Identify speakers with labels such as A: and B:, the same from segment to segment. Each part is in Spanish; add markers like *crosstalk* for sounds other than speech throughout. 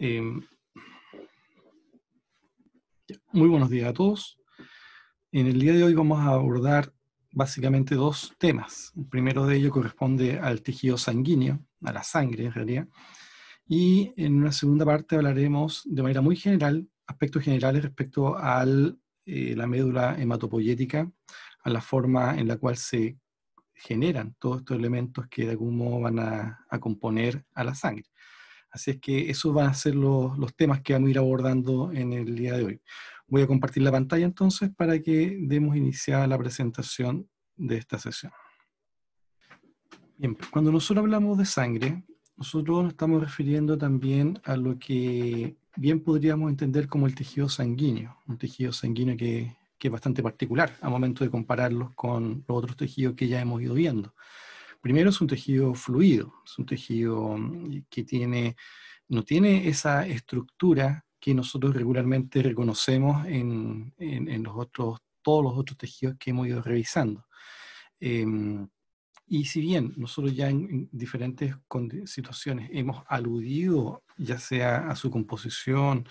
A: Eh, muy buenos días a todos. En el día de hoy vamos a abordar básicamente dos temas. El primero de ellos corresponde al tejido sanguíneo, a la sangre en realidad. Y en una segunda parte hablaremos de manera muy general, aspectos generales respecto a eh, la médula hematopoyética, a la forma en la cual se generan todos estos elementos que de algún modo van a, a componer a la sangre. Así es que esos van a ser los, los, temas que vamos a ir abordando en el día de hoy. Voy a compartir la pantalla entonces para que demos iniciada la presentación de esta sesión. Bien, pues, cuando nosotros hablamos de sangre, nosotros nos estamos refiriendo también a lo que bien podríamos entender como el tejido sanguíneo, un tejido sanguíneo que, que es bastante particular a momento de compararlo con los otros tejidos que ya hemos ido viendo. Primero es un tejido fluido, es un tejido mm, que no tiene esa estructura que nosotros regularmente reconocemos en, los otros, todos los otros tejidos que hemos ido revisando. Em, y si bien nosotros ya en, diferentes situaciones hemos aludido ya sea a su composición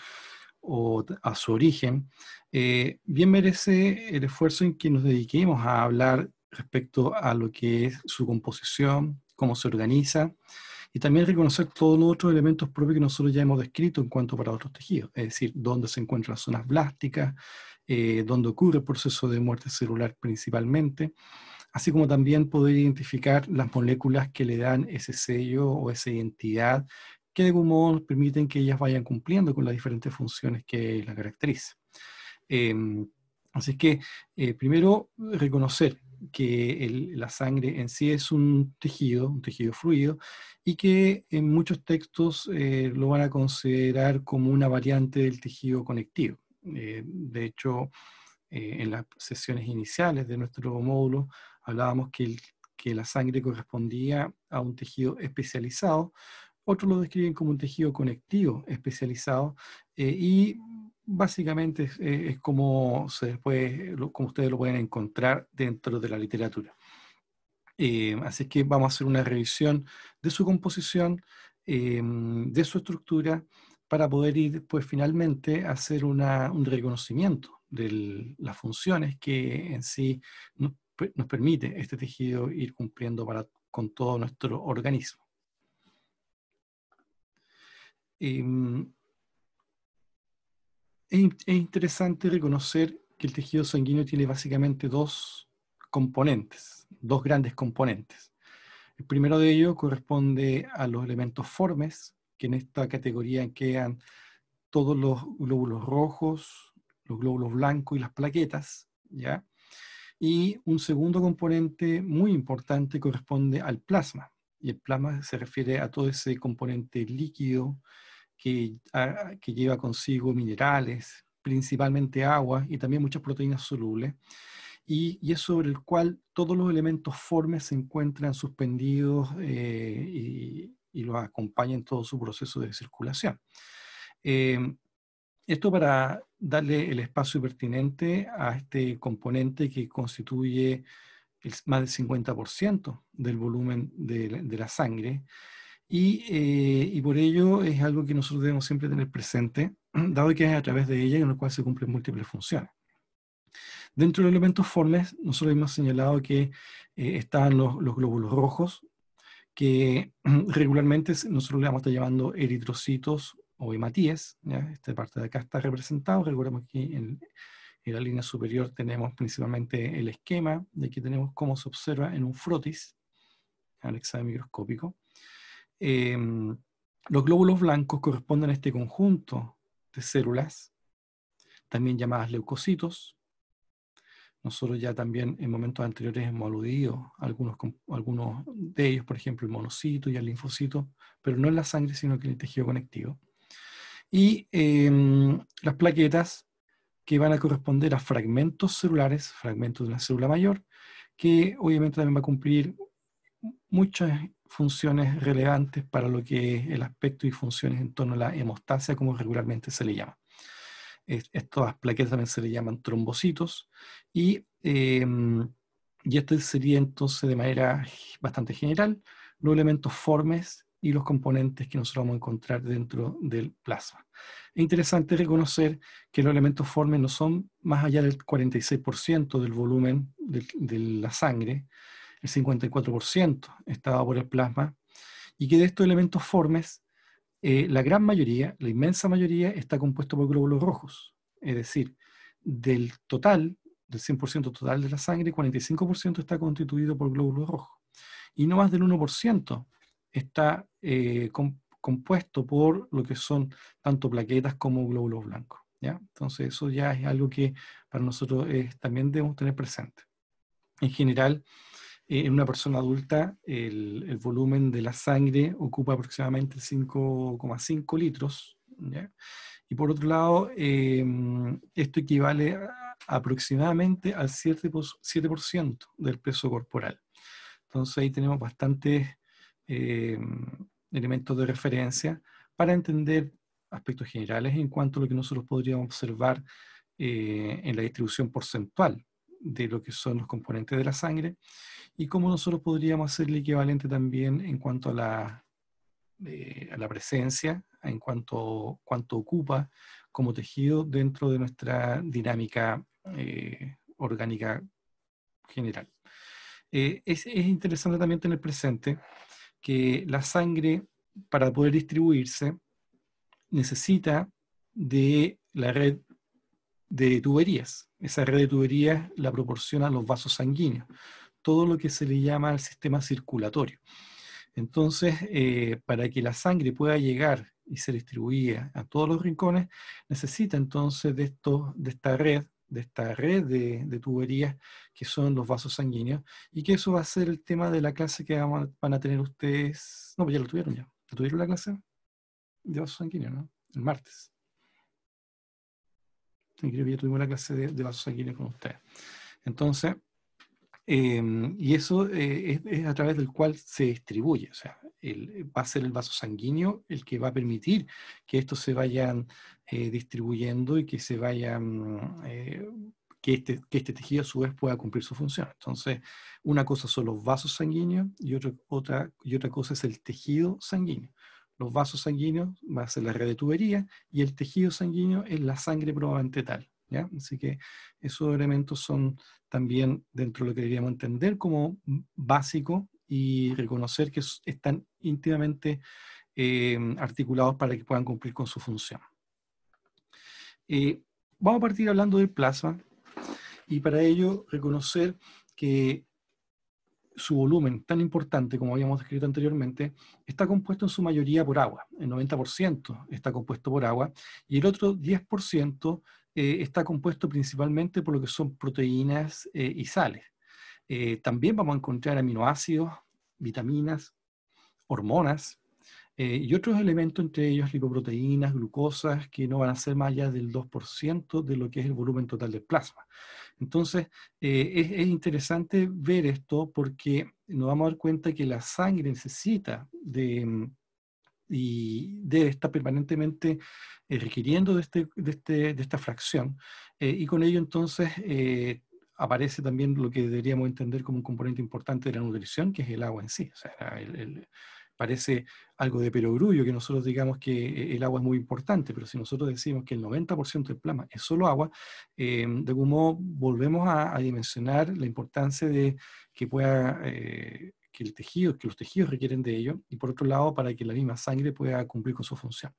A: o a su origen, eh, bien merece el esfuerzo en que nos dediquemos a hablar respecto a lo que es su composición, cómo se organiza, y también reconocer todos los otros elementos propios que nosotros ya hemos descrito en cuanto para otros tejidos, es decir, dónde se encuentran las zonas blásticas, eh, dónde ocurre el proceso de muerte celular principalmente, así como también poder identificar las moléculas que le dan ese sello o esa identidad que de algún modo permiten que ellas vayan cumpliendo con las diferentes funciones que las caracterizan. Em, Así que, eh, primero, reconocer que la sangre en sí es un tejido, un tejido fluido, y que en muchos textos eh, lo van a considerar como una variante del tejido conectivo. Eh, de hecho, en las sesiones iniciales de nuestro módulo hablábamos que, que la sangre correspondía a un tejido especializado, otros lo describen como un tejido conectivo especializado y Básicamente eh, es, como, se como ustedes lo pueden encontrar dentro de la literatura. Eh, así que vamos a hacer una revisión de su composición, eh, de su estructura, para poder ir, pues finalmente, hacer un reconocimiento de las funciones que en sí nos, permite este tejido ir cumpliendo para, con todo nuestro organismo es, interesante reconocer que el tejido sanguíneo tiene básicamente dos componentes, dos grandes componentes. El primero de ellos corresponde a los elementos formes, que en esta categoría quedan todos los glóbulos rojos, los glóbulos blancos y las plaquetas, ¿ya? Y un segundo componente muy importante corresponde al plasma. Y el plasma se refiere a todo ese componente líquido que, lleva consigo minerales, principalmente agua y también muchas proteínas solubles. Y, es sobre el cual todos los elementos formes se encuentran suspendidos eh, y, los acompaña en todo su proceso de circulación. Eh, esto para darle el espacio pertinente a este componente que constituye más del 50% del volumen de la sangre eh, y, por ello es algo que nosotros debemos siempre tener presente, *clears throat* dado que es a través de ella en la cual se cumplen múltiples funciones. Dentro de los elementos formes, nosotros hemos señalado que eh, están los, glóbulos rojos, que *clears throat* regularmente nosotros le vamos a estar llamando eritrocitos o hematíes. Esta parte de acá está representado. Recordemos que en, la línea superior tenemos principalmente el esquema de que tenemos cómo se observa en un frotis, el examen microscópico. Em, los glóbulos blancos corresponden a este conjunto de células, también llamadas leucocitos. Nosotros ya también en momentos anteriores hemos aludido algunos, algunos de ellos, por ejemplo, el monocito y el linfocito, pero no en la sangre, sino que en el tejido conectivo. Y em, las plaquetas que van a corresponder a fragmentos celulares, fragmentos de una célula mayor, que obviamente también va a cumplir muchas funciones relevantes para lo que es el aspecto y funciones en torno a la hemostasia, como regularmente se le llama. Estas plaquetas también se le llaman trombocitos y, em, y este sería entonces de manera bastante general los elementos formes y los componentes que nosotros vamos a encontrar dentro del plasma. Es interesante reconocer que los elementos formes no son más allá del 46% del volumen de la sangre, el 54% estaba por el plasma, y que de estos elementos formes, eh, la gran mayoría, la inmensa mayoría, está compuesto por glóbulos rojos. Es decir, del total, del 100% total de la sangre, 45% está constituido por glóbulos rojos. Y no más del 1% está eh, compuesto por lo que son tanto plaquetas como glóbulos blancos. ¿ya? Entonces eso ya es algo que para nosotros también debemos tener presente. En general, eh, en una persona adulta el, volumen de la sangre ocupa aproximadamente 5,5 litros. Y por otro lado, em, esto equivale aproximadamente al 7%, del peso corporal. Entonces ahí tenemos bastantes em, elementos de referencia para entender aspectos generales en cuanto a lo que nosotros podríamos observar eh, en la distribución porcentual de lo que son los componentes de la sangre y cómo nosotros podríamos hacerle equivalente también en cuanto a la, eh, presencia, en cuanto cuánto ocupa como tejido dentro de nuestra dinámica eh, orgánica general. Eh, es, es, interesante también tener presente que la sangre, para poder distribuirse, necesita de la red de tuberías. Esa red de tuberías la proporcionan los vasos sanguíneos todo lo que se le llama el sistema circulatorio. Entonces, eh, para que la sangre pueda llegar y se distribuya a todos los rincones, necesita entonces de, esto, de esta red, de esta red de, tuberías que son los vasos sanguíneos, y que eso va a ser el tema de la clase que van a tener ustedes. No, pues ya lo tuvieron ya. tuvieron la clase? De vasos sanguíneos, El martes. Creo que ya tuvimos la clase de vasos sanguíneos con ustedes. Entonces, Em, y eso eh, es, a través del cual se distribuye, o sea, va a ser el vaso sanguíneo el que va a permitir que esto se vayan eh, distribuyendo y que se vayan, eh, este, que, este, tejido a su vez pueda cumplir su función. Entonces, una cosa son los vasos sanguíneos y, otra y otra cosa es el tejido sanguíneo. Los vasos sanguíneos va a ser la red de tubería y el tejido sanguíneo es la sangre probablemente tal. Así que esos elementos son también dentro de lo que deberíamos entender como básico y reconocer que están íntimamente eh, articulados para que puedan cumplir con su función. Eh, vamos a partir hablando del plasma y para ello reconocer que su volumen tan importante como habíamos descrito anteriormente está compuesto en su mayoría por agua. El 90% está compuesto por agua y el otro 10% eh, está compuesto principalmente por lo que son proteínas eh, y sales. Eh, también vamos a encontrar aminoácidos, vitaminas, hormonas y otros elementos, entre ellos lipoproteínas, glucosas, que no van a ser más allá del 2% de lo que es el volumen total del plasma. Entonces, es interesante ver esto porque nos vamos a dar cuenta que la sangre necesita de y debe estar permanentemente eh, requiriendo de, este, de, este, de, esta fracción. Eh, y con ello entonces eh, aparece también lo que deberíamos entender como un componente importante de la nutrición, que es el agua en sí. O sea, parece algo de perogrullo que nosotros digamos que el agua es muy importante, pero si nosotros decimos que el 90% del plasma es solo agua, de cómo volvemos a, dimensionar la importancia de que pueda que, los tejidos requieren de ello, y por otro lado, para que la misma sangre pueda cumplir con su función.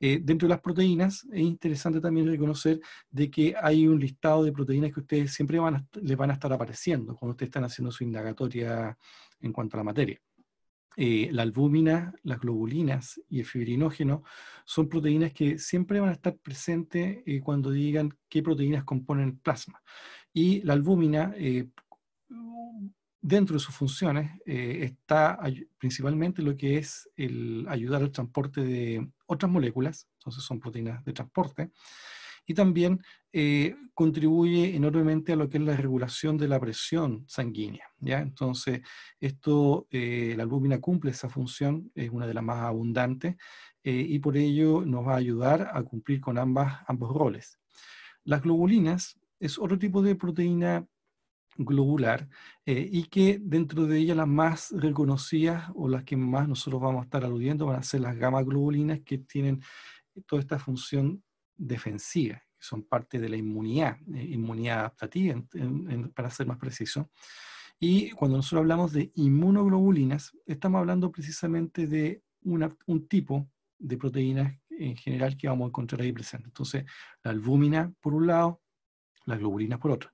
A: Eh, dentro de las proteínas, es interesante también reconocer de que hay un listado de proteínas que ustedes siempre van les van a estar apareciendo cuando ustedes están haciendo su indagatoria en cuanto a la materia. Eh, la albúmina, las globulinas y el fibrinógeno son proteínas que siempre van a estar presentes eh, cuando digan qué proteínas componen el plasma. Y la albúmina dentro de sus funciones eh, está principalmente lo que es el ayudar al transporte de otras moléculas, entonces son proteínas de transporte, y también eh, contribuye enormemente a lo que es la regulación de la presión sanguínea. ¿ya? Entonces, esto, eh, la albúmina cumple esa función, es una de las más abundantes, y por ello nos va a ayudar a cumplir con ambas, ambos roles. Las globulinas es otro tipo de proteína globular eh, y que dentro de ella las más reconocidas o las que más nosotros vamos a estar aludiendo van a ser las gamas globulinas que tienen eh, toda esta función defensiva, que son parte de la inmunidad, eh, inmunidad adaptativa para ser más preciso. Y cuando nosotros hablamos de inmunoglobulinas, estamos hablando precisamente de un tipo de proteínas en general que vamos a encontrar ahí presentes Entonces, la albúmina por un lado, las globulinas por otro.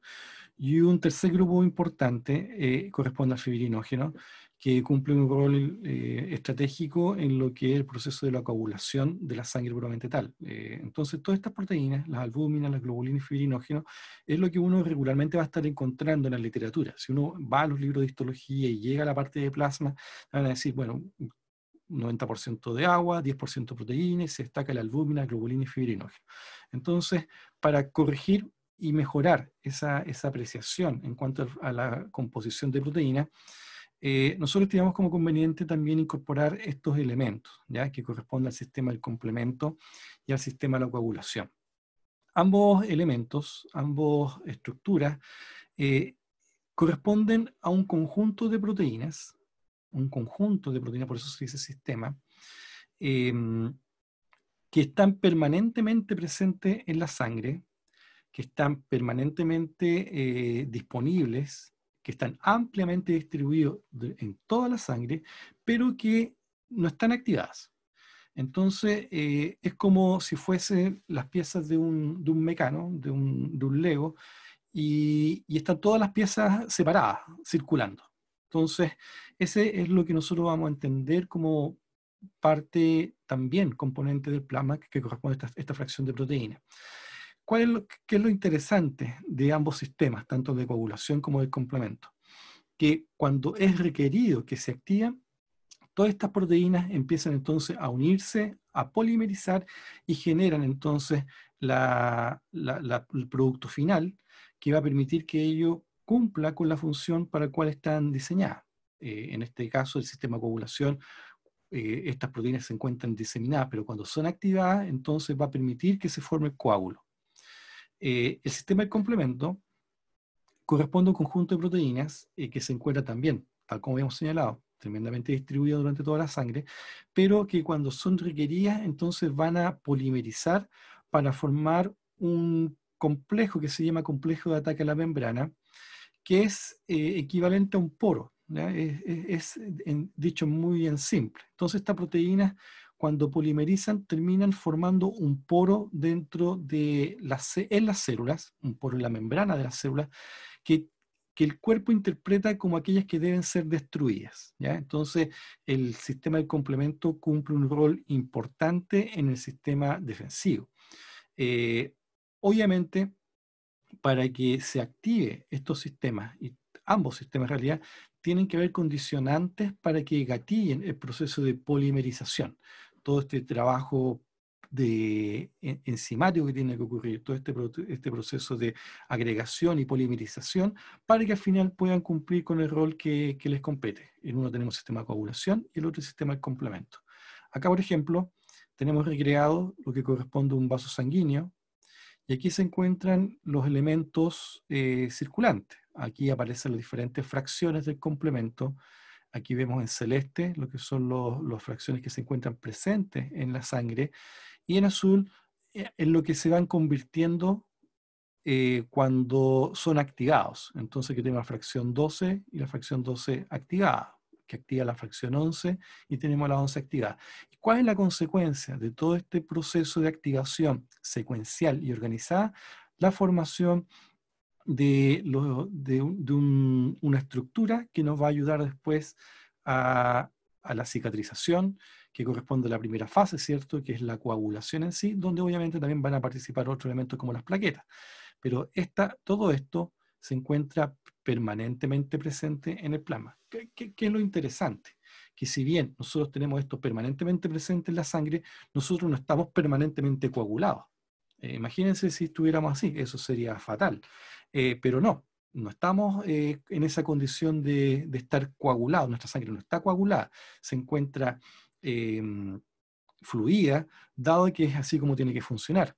A: Y un tercer grupo importante eh, corresponde al fibrinógeno, que cumple un rol eh, estratégico en lo que es el proceso de la coagulación de la sangre puramente tal. Eh, entonces, todas estas proteínas, las albúminas, las globulinas y fibrinógenos, es lo que uno regularmente va a estar encontrando en la literatura. Si uno va a los libros de histología y llega a la parte de plasma, van a decir, bueno, 90% de agua, 10% proteínas proteínas se destaca la albúmina, globulina y fibrinógeno. Entonces, para corregir y mejorar esa, apreciación en cuanto a la composición de proteína, eh, nosotros teníamos como conveniente también incorporar estos elementos, ¿ya? que corresponden al sistema del complemento y al sistema de la coagulación. Ambos elementos, ambos estructuras, eh, corresponden a un conjunto de proteínas, un conjunto de proteínas, por eso se dice sistema, eh, que están permanentemente presentes en la sangre que están permanentemente eh, disponibles, que están ampliamente distribuidos en toda la sangre, pero que no están activadas. Entonces, eh, es como si fuesen las piezas de un, de un mecano, de un, de un Lego, y, están todas las piezas separadas, circulando. Entonces, ese es lo que nosotros vamos a entender como parte también componente del plasma que corresponde a esta fracción de proteína. ¿Qué es lo interesante de ambos sistemas, tanto de coagulación como del complemento? Que cuando es requerido que se activan, todas estas proteínas empiezan entonces a unirse, a polimerizar y generan entonces el producto final que va a permitir que ello cumpla con la función para la cual están diseñadas. Eh, en este caso, el sistema de coagulación eh, estas proteínas se encuentran diseminadas, pero cuando son activadas, entonces va a permitir que se forme el coágulo. Eh, el sistema de complemento corresponde a un conjunto de proteínas eh, que se encuentra también, tal como habíamos señalado, tremendamente distribuido durante toda la sangre, pero que cuando son requeridas entonces van a polimerizar para formar un complejo que se llama complejo de ataque a la membrana, que es eh, equivalente a un poro. Es, dicho muy bien simple. Entonces estas proteínas cuando polimerizan, terminan formando un poro dentro de las, en las células, un poro en la membrana de las células, que, el cuerpo interpreta como aquellas que deben ser destruidas. Entonces, el sistema de complemento cumple un rol importante en el sistema defensivo. Eh, obviamente, para que se active estos sistemas, y ambos sistemas en realidad, tienen que haber condicionantes para que gatillen el proceso de polimerización todo este trabajo de enzimático que tiene que ocurrir, todo este, este proceso de agregación y polimerización, para que al final puedan cumplir con el rol que, les compete. En uno tenemos sistema de coagulación y el otro el sistema de complemento. Acá, por ejemplo, tenemos recreado lo que corresponde a un vaso sanguíneo, y aquí se encuentran los elementos eh, circulantes. Aquí aparecen las diferentes fracciones del complemento, Aquí vemos en celeste lo que son las fracciones que se encuentran presentes en la sangre y en azul eh, en lo que se van convirtiendo eh, cuando son activados. Entonces aquí tenemos la fracción 12 y la fracción 12 activada, que activa la fracción 11 y tenemos la 11 activada. ¿Cuál es la consecuencia de todo este proceso de activación secuencial y organizada? La formación de, una estructura que nos va a ayudar después a, la cicatrización, que corresponde a la primera fase, ¿cierto? Que es la coagulación en sí, donde obviamente también van a participar otros elementos como las plaquetas. Pero todo esto se encuentra permanentemente presente en el plasma. ¿Qué, es lo interesante? Que si bien nosotros tenemos esto permanentemente presente en la sangre, nosotros no estamos permanentemente coagulados. Eh, imagínense si estuviéramos así, eso sería fatal. Eh, pero no, no estamos eh, en esa condición de, estar coagulado, nuestra sangre no está coagulada, se encuentra em, fluida, dado que es así como tiene que funcionar.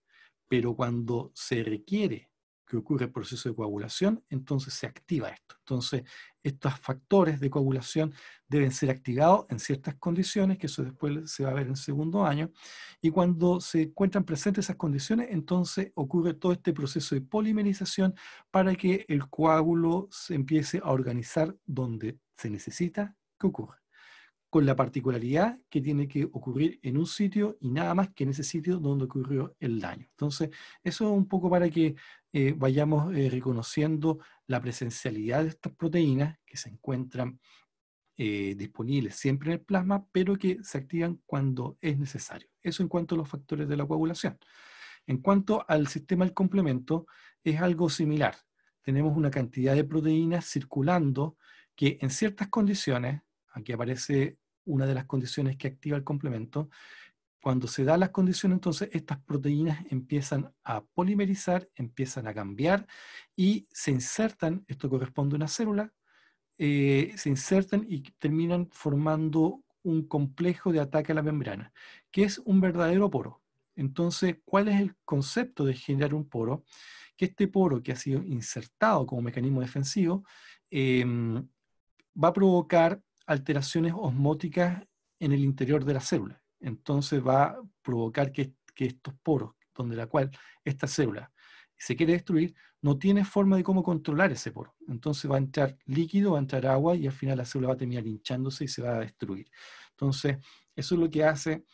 A: Pero cuando se requiere que ocurre el proceso de coagulación, entonces se activa esto. Entonces, estos factores de coagulación deben ser activados en ciertas condiciones, que eso después se va a ver en segundo año, y cuando se encuentran presentes esas condiciones, entonces ocurre todo este proceso de polimerización para que el coágulo se empiece a organizar donde se necesita que ocurra con la particularidad que tiene que ocurrir en un sitio y nada más que en ese sitio donde ocurrió el daño. Entonces, eso es un poco para que eh, vayamos eh, reconociendo la presencialidad de estas proteínas que se encuentran eh, disponibles siempre en el plasma, pero que se activan cuando es necesario. Eso en cuanto a los factores de la coagulación. En cuanto al sistema del complemento, es algo similar. Tenemos una cantidad de proteínas circulando que en ciertas condiciones Aquí aparece una de las condiciones que activa el complemento. Cuando se da las condiciones, entonces estas proteínas empiezan a polimerizar, empiezan a cambiar y se insertan, esto corresponde a una célula, eh, se insertan y terminan formando un complejo de ataque a la membrana, que es un verdadero poro. Entonces, ¿cuál es el concepto de generar un poro? Que este poro que ha sido insertado como mecanismo defensivo em, va a provocar alteraciones osmóticas en el interior de la célula. Entonces va a provocar que, estos poros, donde la cual esta célula se quiere destruir, no tiene forma de cómo controlar ese poro. Entonces va a entrar líquido, va a entrar agua y al final la célula va a terminar hinchándose y se va a destruir. Entonces, eso es lo que hace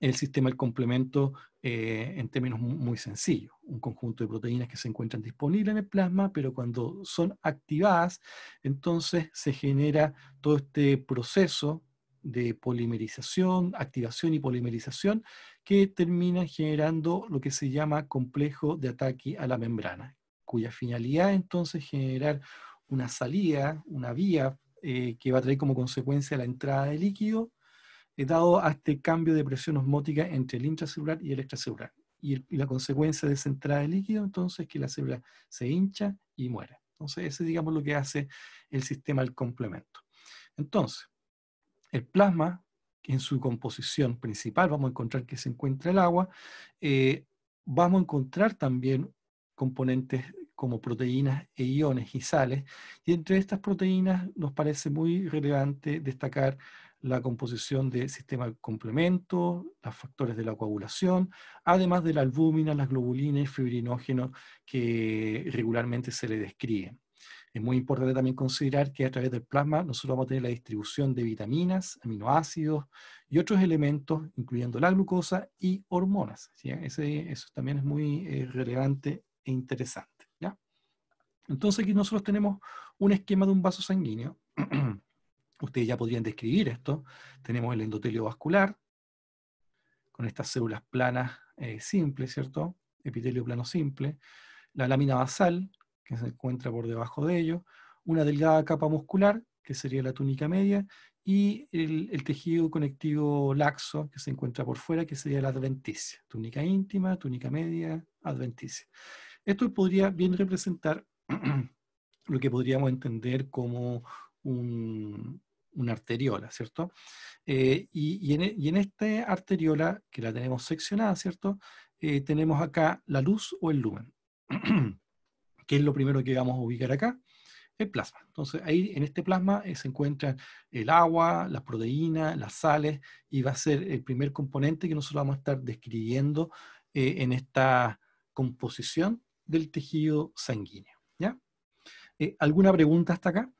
A: el sistema del complemento eh, en términos muy sencillos. Un conjunto de proteínas que se encuentran disponibles en el plasma, pero cuando son activadas, entonces se genera todo este proceso de polimerización, activación y polimerización que termina generando lo que se llama complejo de ataque a la membrana, cuya finalidad entonces es generar una salida, una vía eh, que va a traer como consecuencia la entrada de líquido eh, dado a este cambio de presión osmótica entre el intracelular y el extracelular. Y, la consecuencia de esa entrada de líquido, entonces, es que la célula se hincha y muere. Entonces, ese es, digamos, lo que hace el sistema del complemento. Entonces, el plasma, en su composición principal, vamos a encontrar que se encuentra el agua, eh, vamos a encontrar también componentes como proteínas e iones y sales, y entre estas proteínas nos parece muy relevante destacar la composición del sistema complemento, los factores de la coagulación, además de la albúmina, las globulinas y fibrinógeno que regularmente se le describen. Es muy importante también considerar que a través del plasma nosotros vamos a tener la distribución de vitaminas, aminoácidos y otros elementos, incluyendo la glucosa y hormonas. eso también es muy eh, relevante e interesante. ¿ya? Entonces aquí nosotros tenemos un esquema de un vaso sanguíneo *clears throat* ustedes ya podrían describir esto. Tenemos el endotelio vascular, con estas células planas eh, simples, ¿cierto? Epitelio plano simple. La lámina basal, que se encuentra por debajo de ello. Una delgada capa muscular, que sería la túnica media. Y el tejido conectivo laxo, que se encuentra por fuera, que sería la adventicia. Túnica íntima, túnica media, adventicia. Esto podría bien representar *clears throat* lo que podríamos entender como un, una arteriola, ¿cierto? Eh, e, y, en, esta arteriola, que la tenemos seccionada, ¿cierto? Eh, tenemos acá la luz o el lumen. *clears throat* ¿Qué es lo primero que vamos a ubicar acá? El plasma. Entonces, ahí en este plasma eh, se encuentran el agua, las proteínas, las sales, y va a ser el primer componente que nosotros vamos a estar describiendo en esta composición del tejido sanguíneo. ¿ya? ¿Alguna pregunta hasta acá?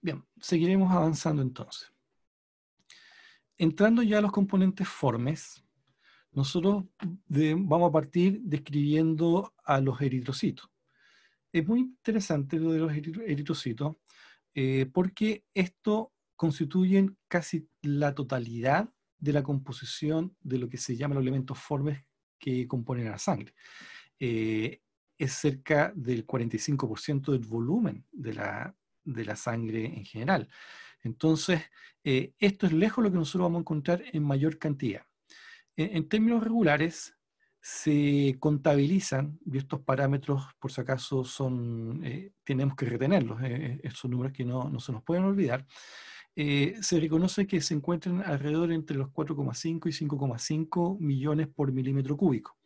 A: Bien, seguiremos avanzando entonces. Entrando ya a los componentes formes, nosotros vamos a partir describiendo a los eritrocitos. Es muy interesante lo de los eritrocitos eh, porque esto constituyen casi la totalidad de la composición de lo que se llama los elementos formes que componen la sangre. Eh, es cerca del 45% del volumen de la, de la sangre en general. Entonces, eh, esto es lejos lo que nosotros vamos a encontrar en mayor cantidad. E, en, términos regulares, se contabilizan, y estos parámetros, por si acaso, son, eh, tenemos que retenerlos, eh, eh números que no, no, se nos pueden olvidar, se reconoce que se encuentran alrededor entre los 4,5 y 5,5 millones por milímetro cúbico.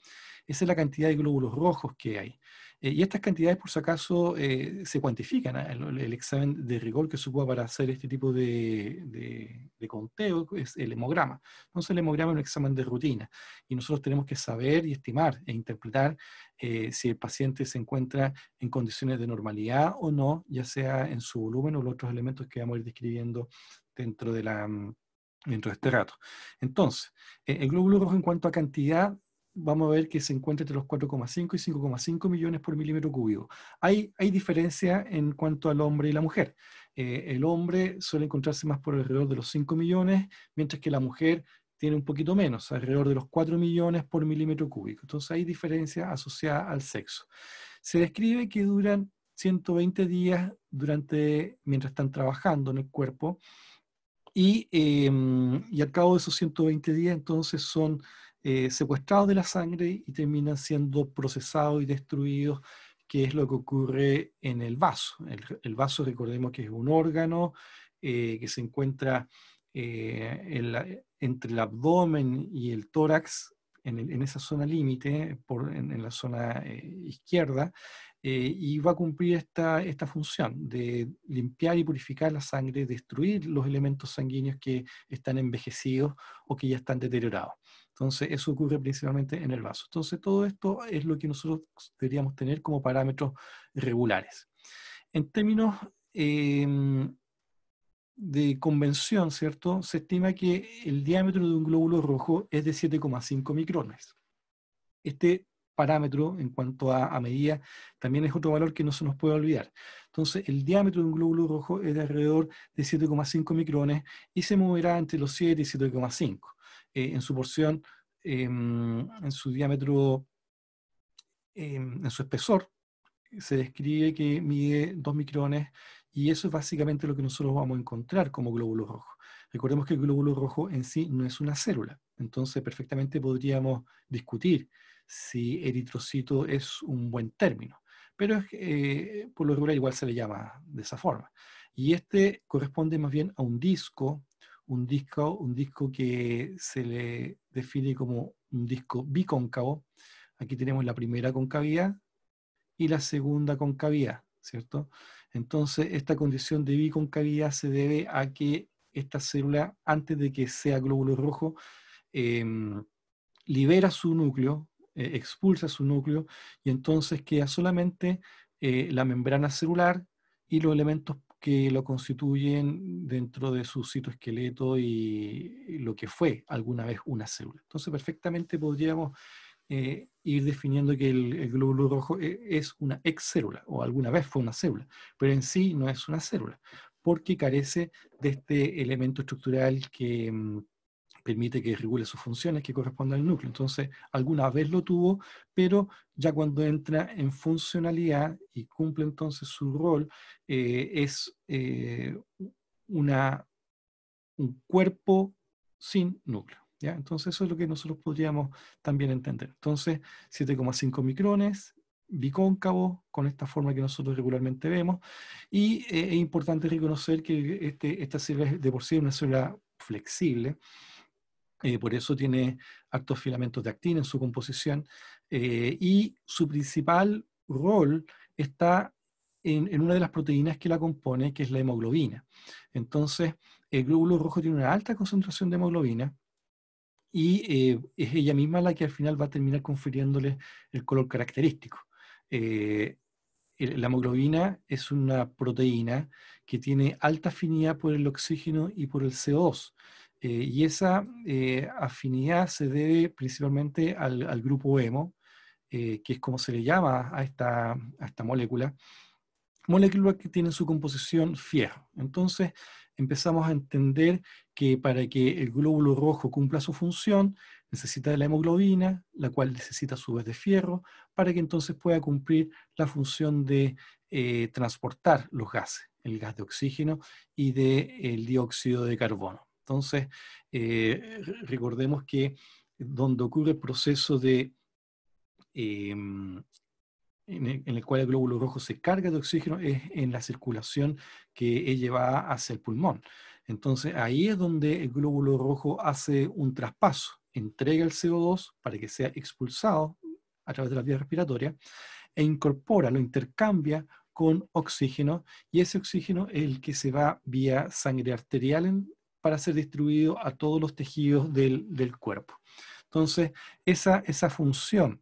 A: Esa es la cantidad de glóbulos rojos que hay. Eh, y estas cantidades, por si acaso, eh, se cuantifican. ¿ah? El, examen de rigor que se ocupa para hacer este tipo de, conteo es el hemograma. Entonces, el hemograma es un examen de rutina. Y nosotros tenemos que saber y estimar e interpretar eh, si el paciente se encuentra en condiciones de normalidad o no, ya sea en su volumen o los otros elementos que vamos a ir describiendo dentro de la mm, dentro de este rato. Entonces, el glóbulo rojo en cuanto a cantidad vamos a ver que se encuentra entre los 4,5 y 5,5 millones por milímetro cúbico. Hay, hay diferencia en cuanto al hombre y la mujer. Eh, el hombre suele encontrarse más por alrededor de los 5 millones, mientras que la mujer tiene un poquito menos, alrededor de los 4 millones por milímetro cúbico. Entonces hay diferencia asociada al sexo. Se describe que duran 120 días durante, mientras están trabajando en el cuerpo y, em, y al cabo de esos 120 días entonces son eh, secuestrados de la sangre y terminan siendo procesados y destruidos, que es lo que ocurre en el vaso. El, vaso, recordemos que es un órgano eh, que se encuentra eh, entre el abdomen y el tórax, en, esa zona límite, en, en, la zona eh, izquierda, y va a cumplir esta, función de limpiar y purificar la sangre, destruir los elementos sanguíneos que están envejecidos o que ya están deteriorados. Entonces, eso ocurre principalmente en el vaso. Entonces, todo esto es lo que nosotros deberíamos tener como parámetros regulares. En términos em, de convención, ¿cierto? Se estima que el diámetro de un glóbulo rojo es de 7,5 micrones. Este parámetro en cuanto a, medida también es otro valor que no se nos puede olvidar. Entonces, el diámetro de un glóbulo rojo es de alrededor de 7,5 micrones y se moverá entre los 7 y 7,5. Eh, en su porción, em, en su diámetro, em, en su espesor, se describe que mide 2 micrones y eso es básicamente lo que nosotros vamos a encontrar como glóbulo rojo. Recordemos que el glóbulo rojo en sí no es una célula, entonces perfectamente podríamos discutir si eritrocito es un buen término, pero eh, por lo regular igual se le llama de esa forma. Y este corresponde más bien a un disco un disco, un disco que se le define como un disco bicóncavo. Aquí tenemos la primera concavidad y la segunda concavidad, ¿cierto? Entonces, esta condición de biconcavidad se debe a que esta célula, antes de que sea glóbulo rojo, em, libera su núcleo, eh, expulsa su núcleo, y entonces queda solamente eh, la membrana celular y los elementos que lo constituyen dentro de su citoesqueleto y lo que fue alguna vez una célula. Entonces, perfectamente podríamos eh, ir definiendo que el, el, glóbulo rojo e, es una ex célula, o alguna vez fue una célula, pero en sí no es una célula, porque carece de este elemento estructural que mm, permite que regule sus funciones que corresponden al núcleo. Entonces, alguna vez lo tuvo, pero ya cuando entra en funcionalidad y cumple entonces su rol, eh, es eh, una, un cuerpo sin núcleo. ¿ya? Entonces, eso es lo que nosotros podríamos también entender. Entonces, 7,5 micrones, bicóncavo, con esta forma que nosotros regularmente vemos. Y eh, es importante reconocer que este, esta célula es de por sí una célula flexible, eh, por eso tiene altos filamentos de actina en su composición, eh, y su principal rol está en, una de las proteínas que la compone, que es la hemoglobina. Entonces, el glóbulo rojo tiene una alta concentración de hemoglobina y eh, es ella misma la que al final va a terminar confiriéndole el color característico. La hemoglobina es una proteína que tiene alta afinidad por el oxígeno y por el CO2. Eh, y esa eh, afinidad se debe principalmente al, grupo hemo, eh, que es como se le llama a esta, molécula. Molécula que tiene su composición fierro. Entonces empezamos a entender que para que el glóbulo rojo cumpla su función, necesita de la hemoglobina, la cual necesita a su vez de fierro, para que entonces pueda cumplir la función de transportar los gases, el gas de oxígeno y del el dióxido de carbono. Entonces, eh, recordemos que donde ocurre el proceso de, em, en, el, cual el glóbulo rojo se carga de oxígeno es en la circulación que es llevada hacia el pulmón. Entonces, ahí es donde el glóbulo rojo hace un traspaso, entrega el CO2 para que sea expulsado a través de la vía respiratoria e incorpora, lo intercambia con oxígeno y ese oxígeno es el que se va vía sangre arterial en, para ser distribuido a todos los tejidos del, cuerpo. Entonces, esa, esa función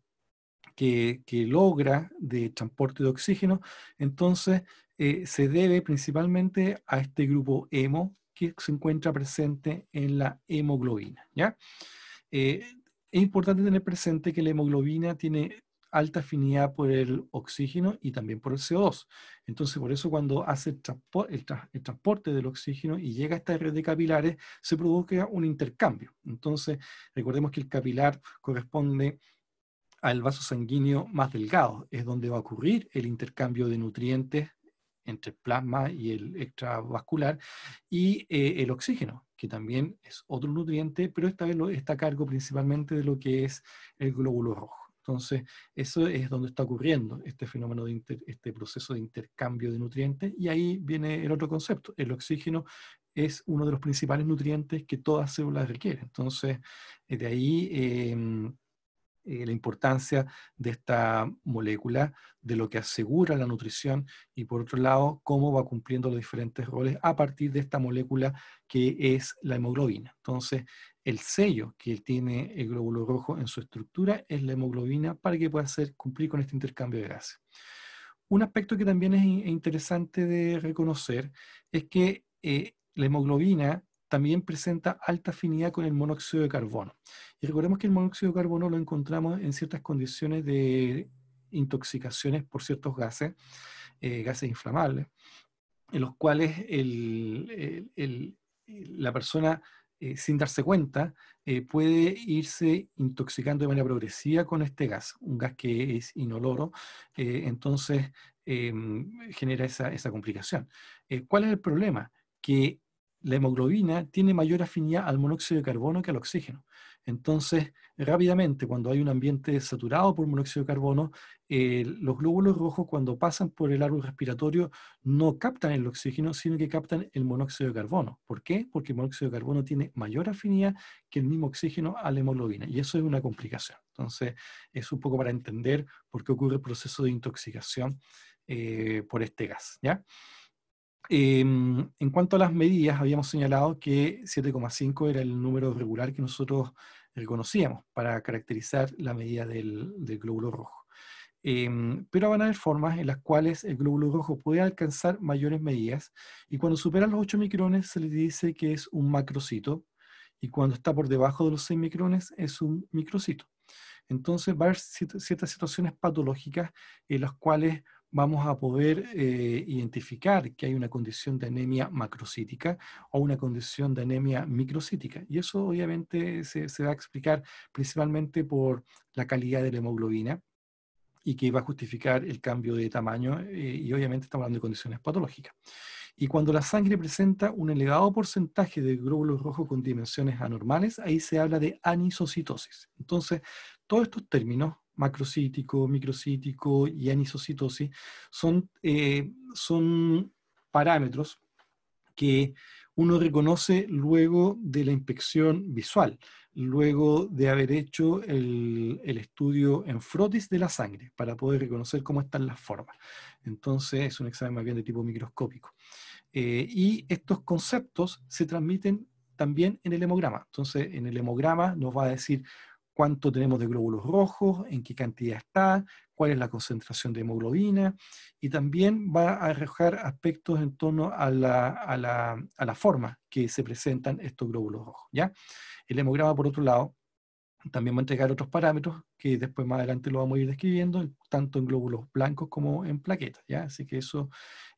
A: que, logra de transporte de oxígeno, entonces eh, se debe principalmente a este grupo hemo que se encuentra presente en la hemoglobina. ¿ya? Eh, es importante tener presente que la hemoglobina tiene alta afinidad por el oxígeno y también por el CO2. Entonces, por eso cuando hace el, transporte del oxígeno y llega a esta red de capilares, se produce un intercambio. Entonces, recordemos que el capilar corresponde al vaso sanguíneo más delgado, es donde va a ocurrir el intercambio de nutrientes entre el plasma y el extravascular, y eh, el oxígeno, que también es otro nutriente, pero esta vez lo, está a cargo principalmente de lo que es el glóbulo rojo. Entonces, eso es donde está ocurriendo este fenómeno de este proceso de intercambio de nutrientes y ahí viene el otro concepto. El oxígeno es uno de los principales nutrientes que todas células requieren. Entonces, eh, de ahí em, eh, la importancia de esta molécula, de lo que asegura la nutrición y por otro lado, cómo va cumpliendo los diferentes roles a partir de esta molécula que es la hemoglobina. Entonces, el sello que tiene el glóbulo rojo en su estructura es la hemoglobina para que pueda cumplir con este intercambio de gases. Un aspecto que también es interesante de reconocer es que eh, la hemoglobina también presenta alta afinidad con el monóxido de carbono. Y recordemos que el monóxido de carbono lo encontramos en ciertas condiciones de intoxicaciones por ciertos gases, eh, gases inflamables, en los cuales la persona, eh, sin darse cuenta, eh, puede irse intoxicando de manera progresiva con este gas, un gas que es inoloro, entonces genera esa, esa complicación. ¿Cuál es el problema? Que la hemoglobina tiene mayor afinidad al monóxido de carbono que al oxígeno. Entonces, rápidamente, cuando hay un ambiente saturado por monóxido de carbono, eh, los glóbulos rojos cuando pasan por el árbol respiratorio no captan el oxígeno, sino que captan el monóxido de carbono. ¿Por qué? Porque el monóxido de carbono tiene mayor afinidad que el mismo oxígeno a la hemoglobina, y eso es una complicación. Entonces, es un poco para entender por qué ocurre el proceso de intoxicación eh, por este gas. ¿ya? Em, en cuanto a las medidas, habíamos señalado que 7,5 era el número regular que nosotros reconocíamos para caracterizar la medida del, glóbulo rojo. Em, pero van a haber formas en las cuales el glóbulo rojo puede alcanzar mayores medidas y cuando supera los 8 micrones se le dice que es un macrocito y cuando está por debajo de los 6 micrones es un microcito. Entonces va a haber ciertas situaciones patológicas en las cuales vamos a poder eh, identificar que hay una condición de anemia macrocítica o una condición de anemia microcítica. Y eso obviamente se, va a explicar principalmente por la calidad de la hemoglobina y que va a justificar el cambio de tamaño eh, y obviamente estamos hablando de condiciones patológicas. Y cuando la sangre presenta un elevado porcentaje de glóbulos rojos con dimensiones anormales, ahí se habla de anisocitosis. Entonces, todos estos términos macrocítico, microcítico y anisocitosis, eh, son, parámetros que uno reconoce luego de la inspección visual, luego de haber hecho el, estudio en frotis de la sangre para poder reconocer cómo están las formas. Entonces es un examen más bien de tipo microscópico. Eh, y estos conceptos se transmiten también en el hemograma. Entonces en el hemograma nos va a decir cuánto tenemos de glóbulos rojos, en qué cantidad está, cuál es la concentración de hemoglobina, y también va a arrojar aspectos en torno a la, forma que se presentan estos glóbulos rojos. ¿ya? El hemograma, por otro lado, también va a entregar otros parámetros que después más adelante lo vamos a ir describiendo, tanto en glóbulos blancos como en plaquetas. ¿ya? Así que eso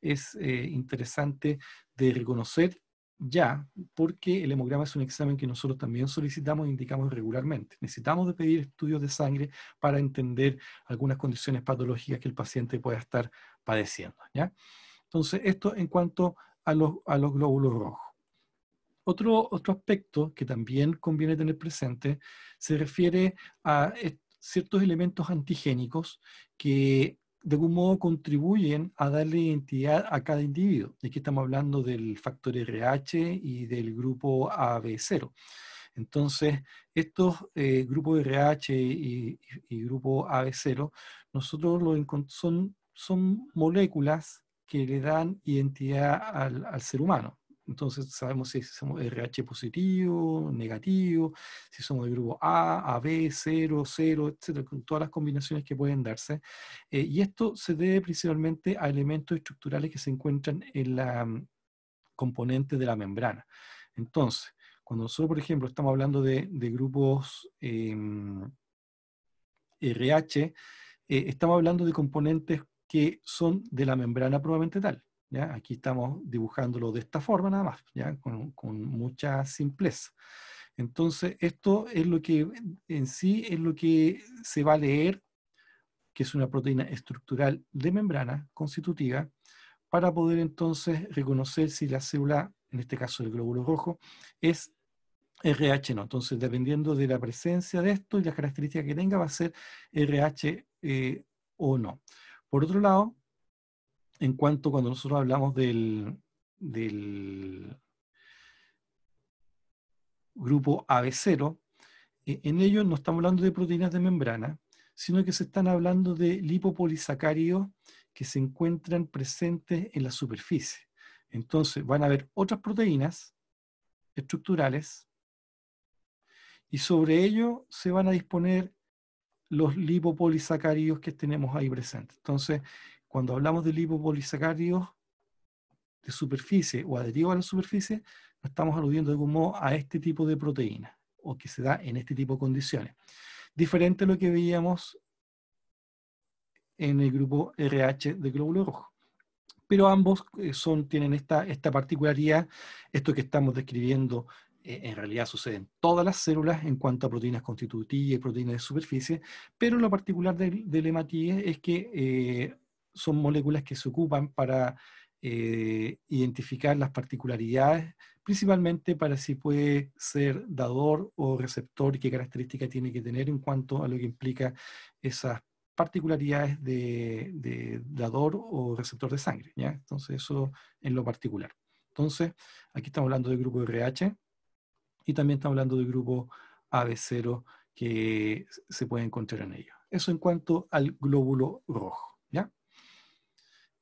A: es eh, interesante de reconocer ya, porque el hemograma es un examen que nosotros también solicitamos e indicamos regularmente. Necesitamos de pedir estudios de sangre para entender algunas condiciones patológicas que el paciente pueda estar padeciendo. ¿ya? Entonces, esto en cuanto a los, a los glóbulos rojos. Otro, otro aspecto que también conviene tener presente se refiere a ciertos elementos antigénicos que de algún modo contribuyen a darle identidad a cada individuo. Aquí estamos hablando del factor RH y del grupo AB0. Entonces, estos eh, grupos RH y, grupo AB0, nosotros lo son, son moléculas que le dan identidad al ser humano. Entonces sabemos si somos RH positivo, negativo, si somos de grupo A, AB, 0, 0, etc. con todas las combinaciones que pueden darse. Eh, y esto se debe principalmente a elementos estructurales que se encuentran en la mm, componente de la membrana. Entonces, cuando nosotros, por ejemplo, estamos hablando de, grupos RH, eh, mm, eh, estamos hablando de componentes que son de la membrana probablemente tal. Aquí estamos dibujándolo de esta forma nada más, ¿ya? Con, mucha simpleza. Entonces, esto es lo que en sí es lo que se va a leer, que es una proteína estructural de membrana constitutiva, para poder entonces reconocer si la célula, en este caso el glóbulo rojo, es RH o no. Entonces, dependiendo de la presencia de esto y las características que tenga, va a ser RH eh, o no. Por otro lado, en cuanto cuando nosotros hablamos del, grupo AB0, e, en ellos no estamos hablando de proteínas de membrana, sino que se están hablando de lipopolisacáridos que se encuentran presentes en la superficie. Entonces van a haber otras proteínas estructurales y sobre ello se van a disponer los lipopolisacáridos que tenemos ahí presentes. Entonces, cuando hablamos de lipopolisacáridos de superficie o adheridos a la superficie, estamos aludiendo de algún modo a este tipo de proteína o que se da en este tipo de condiciones. Diferente a lo que veíamos en el grupo RH de glóbulo rojo. Pero ambos eh, son, tienen esta, esta particularidad, esto que estamos describiendo eh, en realidad sucede en todas las células en cuanto a proteínas constitutivas y proteínas de superficie, pero lo particular del, del es que eh, son moléculas que se ocupan para eh, identificar las particularidades, principalmente para si puede ser dador o receptor y qué característica tiene que tener en cuanto a lo que implica esas particularidades de, dador o receptor de sangre. ¿ya? Entonces, eso en lo particular. Entonces, aquí estamos hablando del grupo RH y también estamos hablando del grupo AB0 que se puede encontrar en ello. Eso en cuanto al glóbulo rojo. ¿ya?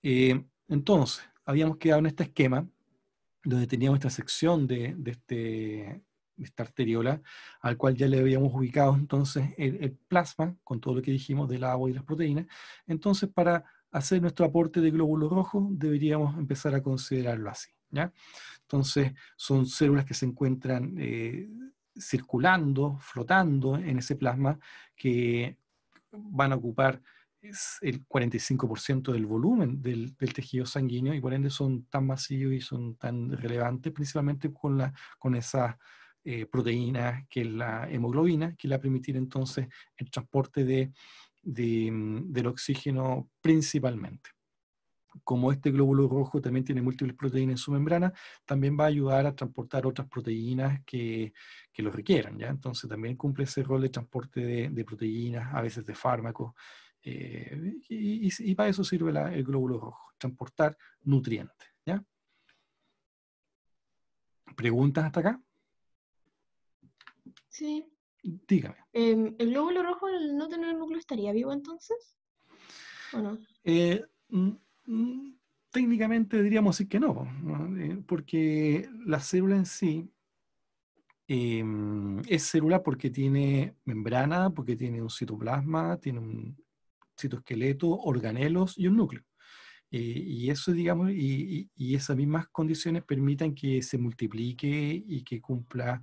A: Eh, entonces, habíamos quedado en este esquema, donde teníamos esta sección de, este, esta arteriola, al cual ya le habíamos ubicado entonces el, plasma, con todo lo que dijimos del agua y las proteínas. Entonces, para hacer nuestro aporte de glóbulo rojo, deberíamos empezar a considerarlo así. ¿ya? Entonces, son células que se encuentran eh, circulando, flotando en ese plasma, que van a ocupar es el 45% del volumen del, tejido sanguíneo y por ende son tan masivos y son tan relevantes, principalmente con, la, con esas eh, proteínas que es la hemoglobina, que le va a permitir entonces el transporte de, mm, del oxígeno principalmente. Como este glóbulo rojo también tiene múltiples proteínas en su membrana, también va a ayudar a transportar otras proteínas que, que lo requieran. ¿ya? Entonces también cumple ese rol de transporte de proteínas, a veces de fármacos. Eh, y, para eso sirve el glóbulo rojo, transportar nutrientes. ¿ya? ¿Preguntas hasta acá? Sí. Dígame.
B: Em, ¿El glóbulo rojo al no tener núcleo estaría vivo entonces?
A: Eh, técnicamente diríamos que no, eh, porque la célula en sí em, es célula porque tiene membrana, porque tiene un citoplasma, tiene un citoesqueleto, organelos y un núcleo. y eso, digamos, y, esas mismas condiciones permitan que se multiplique y que cumpla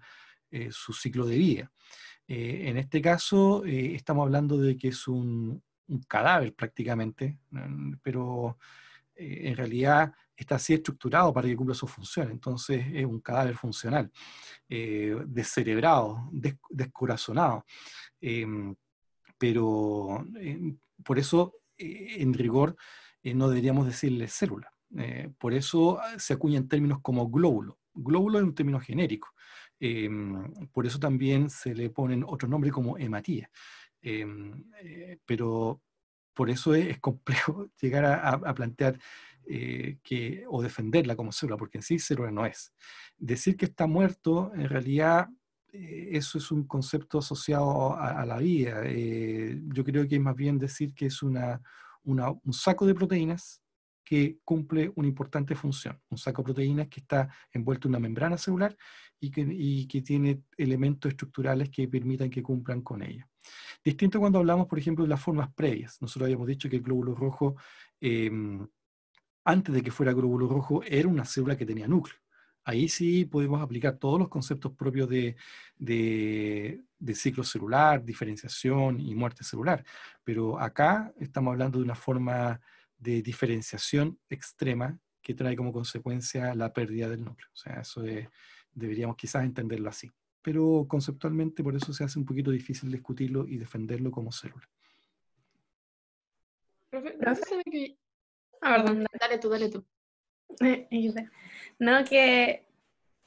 A: eh, su ciclo de vida. Eh, en este caso, eh, estamos hablando de que es un, cadáver prácticamente, pero en realidad está así estructurado para que cumpla su función. Entonces es un cadáver funcional, descerebrado, descorazonado. Em, pero eh, por eso, eh, en rigor, eh, no deberíamos decirle célula. por eso ah, se acuñan términos como glóbulo. Glóbulo es un término genérico. Em, por eso también se le ponen otros nombres como hematía. Em, pero por eso es, complejo *laughs* llegar a, plantear que, o defenderla como célula, porque en sí célula no es. Decir que está muerto en realidad eh, eso es un concepto asociado a, la vida. Eh, yo creo que es más bien decir que es un saco de proteínas que cumple una importante función. Un saco de proteínas que está envuelto en una membrana celular y que, tiene elementos estructurales que permitan que cumplan con ella. Distinto cuando hablamos, por ejemplo, de las formas previas. Nosotros habíamos dicho que el glóbulo rojo, em, antes de que fuera glóbulo rojo, era una célula que tenía núcleo ahí sí podemos aplicar todos los conceptos propios de, ciclo celular, diferenciación y muerte celular. Pero acá estamos hablando de una forma de diferenciación extrema que trae como consecuencia la pérdida del núcleo. O sea, eso deberíamos quizás entenderlo así. Pero conceptualmente por eso se hace un poquito difícil discutirlo y defenderlo como célula.
B: Ah, dale tú, dale tú. Eh, no, que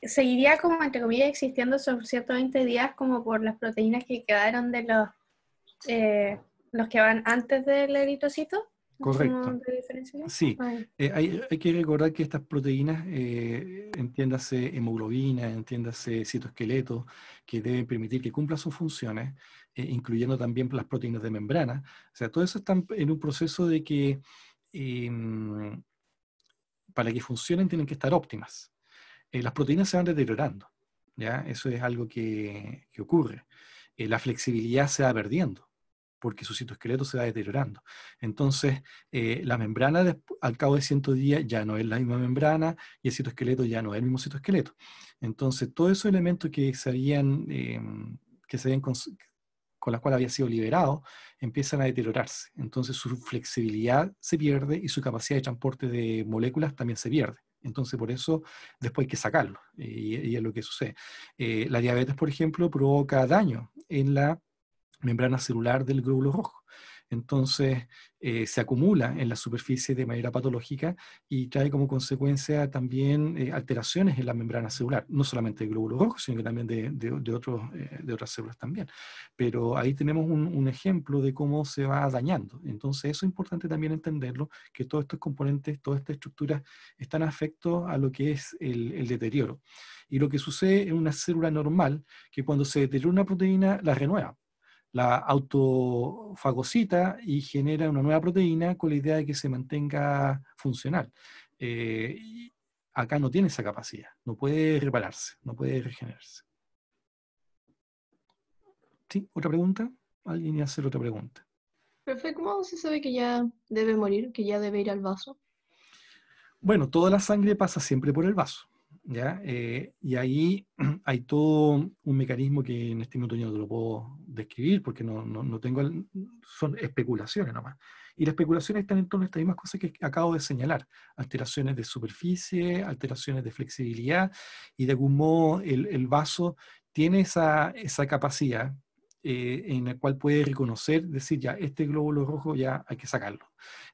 B: seguiría como, entre comillas, existiendo esos 120 días como por las proteínas que quedaron de los, eh, los que van antes del eritrocito. Correcto. Sí, ah. eh, hay,
A: hay, que recordar que estas proteínas, eh, entiéndase hemoglobina, entiéndase citoesqueleto, que deben permitir que cumpla sus funciones, incluyendo también las proteínas de membrana. O sea, todo eso está en un proceso de que em, para que funcionen tienen que estar óptimas. Eh, las proteínas se van deteriorando, ¿ya? Eso es algo que, ocurre. Eh, la flexibilidad se va perdiendo porque su citoesqueleto se va deteriorando. Entonces, eh, la membrana al cabo de 100 días ya no es la misma membrana y el citoesqueleto ya no es el mismo citoesqueleto. Entonces, todos esos elementos que se que se habían, con la cual había sido liberado, empiezan a deteriorarse. Entonces su flexibilidad se pierde y su capacidad de transporte de moléculas también se pierde. Entonces, por eso después hay que sacarlo, eh, y, es lo que sucede. Eh, la diabetes, por ejemplo, provoca daño en la membrana celular del glóbulo rojo entonces eh, se acumula en la superficie de manera patológica y trae como consecuencia también eh, alteraciones en la membrana celular, no solamente de glóbulos rojos, sino que también de, otros, eh, de otras células también. Pero ahí tenemos un, ejemplo de cómo se va dañando. Entonces eso es importante también entenderlo, que todos estos componentes, todas estas estructuras están afectos a lo que es el, el deterioro. Y lo que sucede en una célula normal, que cuando se deteriora una proteína, la renueva la autofagocita y genera una nueva proteína con la idea de que se mantenga funcional. Eh, acá no tiene esa capacidad, no puede repararse, no puede regenerarse. ¿Sí? ¿Otra pregunta? ¿Alguien iba hacer otra pregunta?
B: Perfecto, ¿cómo se sabe que ya debe morir, que ya debe ir al vaso?
A: Bueno, toda la sangre pasa siempre por el vaso. ¿ya? Eh, y ahí *clears throat* hay todo un mecanismo que en este minuto yo no te lo puedo describir porque no, no, no tengo, son especulaciones nomás. Y las especulaciones están en torno a estas mismas cosas que acabo de señalar, alteraciones de superficie, alteraciones de flexibilidad, y de algún modo el, el vaso tiene esa, esa capacidad eh, en el cual puede reconocer, decir, ya, este glóbulo rojo ya hay que sacarlo.